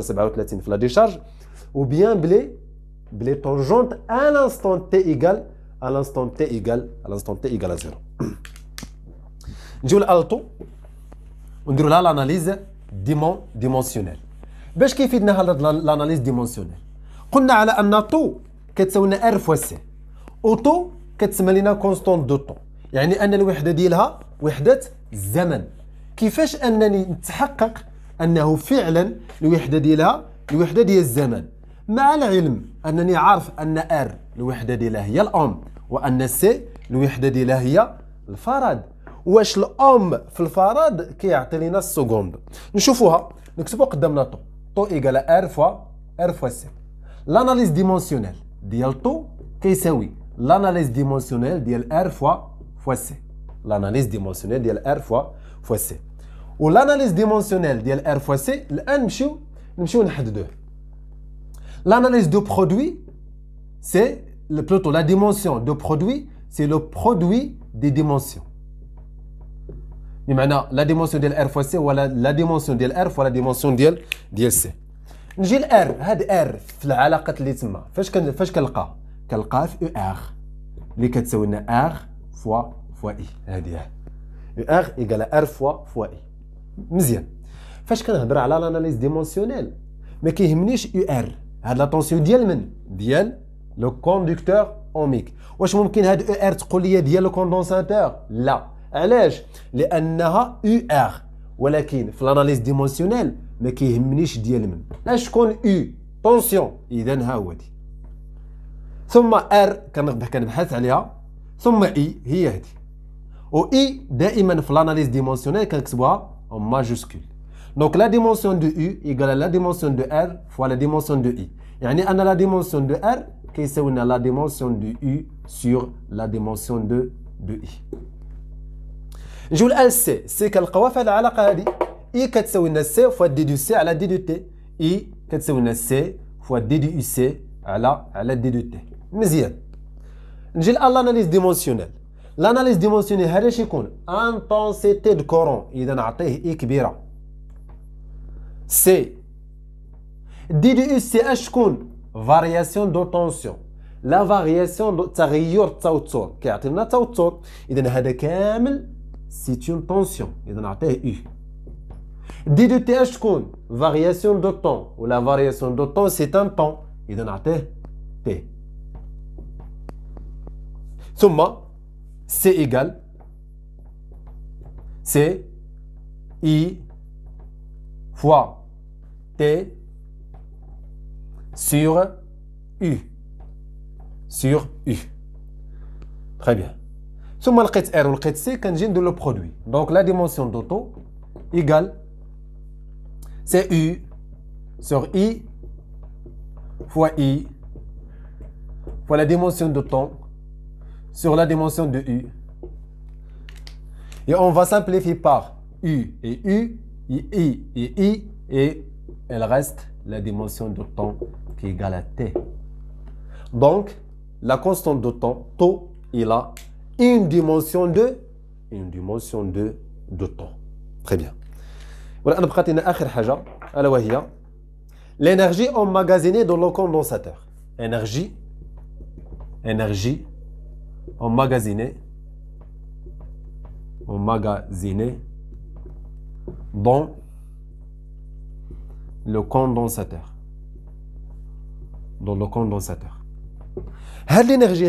في لا ديشارج بيان بلي بلي طونجونت ان انستون تي إيكال ان انستون تي إيكال ان انستون تي إيكال زيرو نجيو لألطو ونديرو لها لاناليز ديمون ديمونسيونيل باش كيفيدنا هذا لاناليز ديمونسيونيل قلنا على ان طو كتساوي لنا ار فوا سي وطو كتسمى لنا كونستون دو طو يعني ان الوحده ديالها وحده الزمن كيفاش انني نتحقق انه فعلا الوحده ديالها الوحده ديال الزمن مع العلم انني عارف ان ار الوحده ديالها هي الام وان سي الوحده ديالها هي الفرد واش الام في الفرد كيعطي لنا السكوند نشوفوها نكتبوا قدامنا طو R fois R fois C. L'analyse dimensionnelle et taux oui? l'analyse dimensionnelle de R fois fois C. L'analyse dimensionnelle de R fois fois C. l'analyse dimensionnelle ديال R fois C L'analyse de produit c'est plutôt la dimension de produit, c'est le produit des dimensions. بمعنى لا ديمونسيون ديال ار فوا سي ولا لا ديمونسيون ديال ار ولا ديمونسيون ديال ديال سي نجي لار هاد ار في العلاقه اللي تما فاش كن فاش كنلقى كنلقى في او e ار اللي كتساوي لنا ار فوا فوا اي هادي او ار ايغال ار فوا فوا اي مزيان فاش كنهضر على لاناليز ديمونسيونيل ما كيهمنيش او e ار هاد لا طونسيون ديال من ديال لو كوندكتور اوميك واش ممكن هاد او e ار تقول لي ديال لو كوندونساتور لا علاش لانها يو ار ولكن في الاناليز ديمونسيونيل ما كيهمنيش ديال من est. يو طونسيون اذا ها هو دي ثم ار عليها ثم اي هي هذه و اي دائما في الاناليز ديمونسيونيل كنكتبوها en majuscule. Donc la dimension de U égale à la dimension de R fois la dimension de I. on a la dimension de R كيساوي la dimension de U sur la dimension de, de I. نجيو الان سي سي كنلقاوها في هاد العلاقه هادي اي كتساوي لنا سي فوا دي دو سي على دي دو تي اي كتساوي لنا سي فوا دي دو سي على على دي دو تي مزيان نجي الان لاناليز ديمونسيونيل لاناليز ديمونسيونيل هذا اش يكون انتونسيتي دو كورون اذا نعطيه اي كبيره سي دي دو سي اش تكون فارياسيون دو طونسيون لا فارياسيون تغير التوتر كيعطي لنا توتر اذا هذا كامل c'est une tension. U. DDTH kun, variation de temps, ou la variation de temps, c'est un temps. T. Summa, c'est égal. C'est I fois T sur U. Sur U. Très bien le la R de C Égale C'est le produit. Donc la dimension de égale c'est U sur I fois I fois la dimension de temps sur la dimension de U. Et on va simplifier par U et U, Et I et I, et elle reste la dimension de temps qui est égale à T. Donc, la constante de temps, taux, il a une dimension de une dimension de, de temps. Très bien. voilà L'énergie emmagasinée dans le condensateur. Énergie, énergie emmagasinée, emmagasinée dans le condensateur. Dans le condensateur. Cette énergie,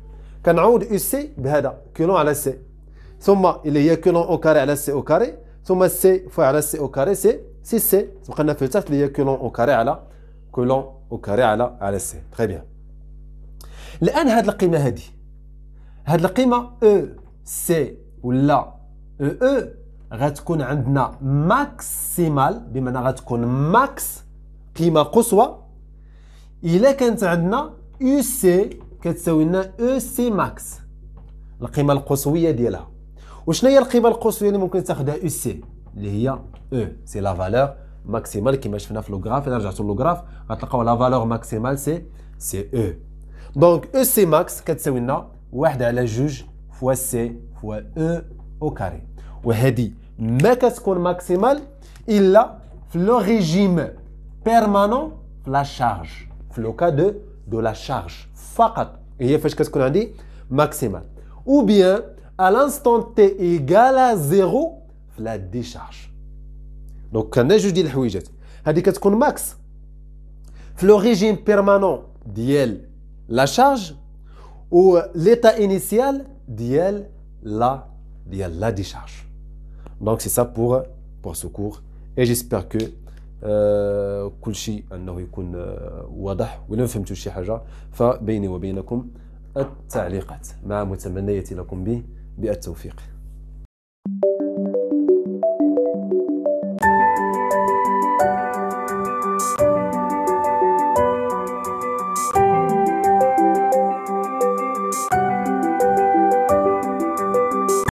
كنعوض او سي بهذا كولون على سي ثم اللي هي كولون او كاري على سي او كاري ثم سي فو على سي او كاري سي سي سي تبقى لنا في التحت اللي هي كولون او كاري على كولون او كاري على على سي تخي بيان الان هاد القيمه هادي هاد القيمه او e سي ولا او e او e غتكون عندنا ماكسيمال بمعنى غتكون ماكس قيمه قصوى الا كانت عندنا او سي كتساوي لنا او سي ماكس القيمه القصويه ديالها وشنو هي القيمه القصويه اللي ممكن تاخذها او e سي اللي هي او e، سي لا فالور ماكسيمال كما شفنا في لوغراف الى رجعتوا لوغراف غتلقاو لا فالور ماكسيمال سي سي او دونك او سي ماكس كتساوي لنا واحد على جوج فوا سي فوا او او كاري وهذه ما كتكون ماكسيمال الا في لو ريجيم بيرمانون في لا شارج في لو كا دو de la charge. Fakat. Et ce qu'on a dit Maximal. Ou bien, à l'instant t égal à 0, la décharge. Donc, quand je dis le huit elle dit qu'est-ce qu'on max Le régime permanent d'IL, la charge, ou euh, l'état initial d'IL, la, la décharge. Donc, c'est ça pour, euh, pour ce cours. Et j'espère que كل شيء انه يكون آه، واضح ولا فهمتوا شي حاجه فبيني وبينكم التعليقات مع متمنيتي لكم به بالتوفيق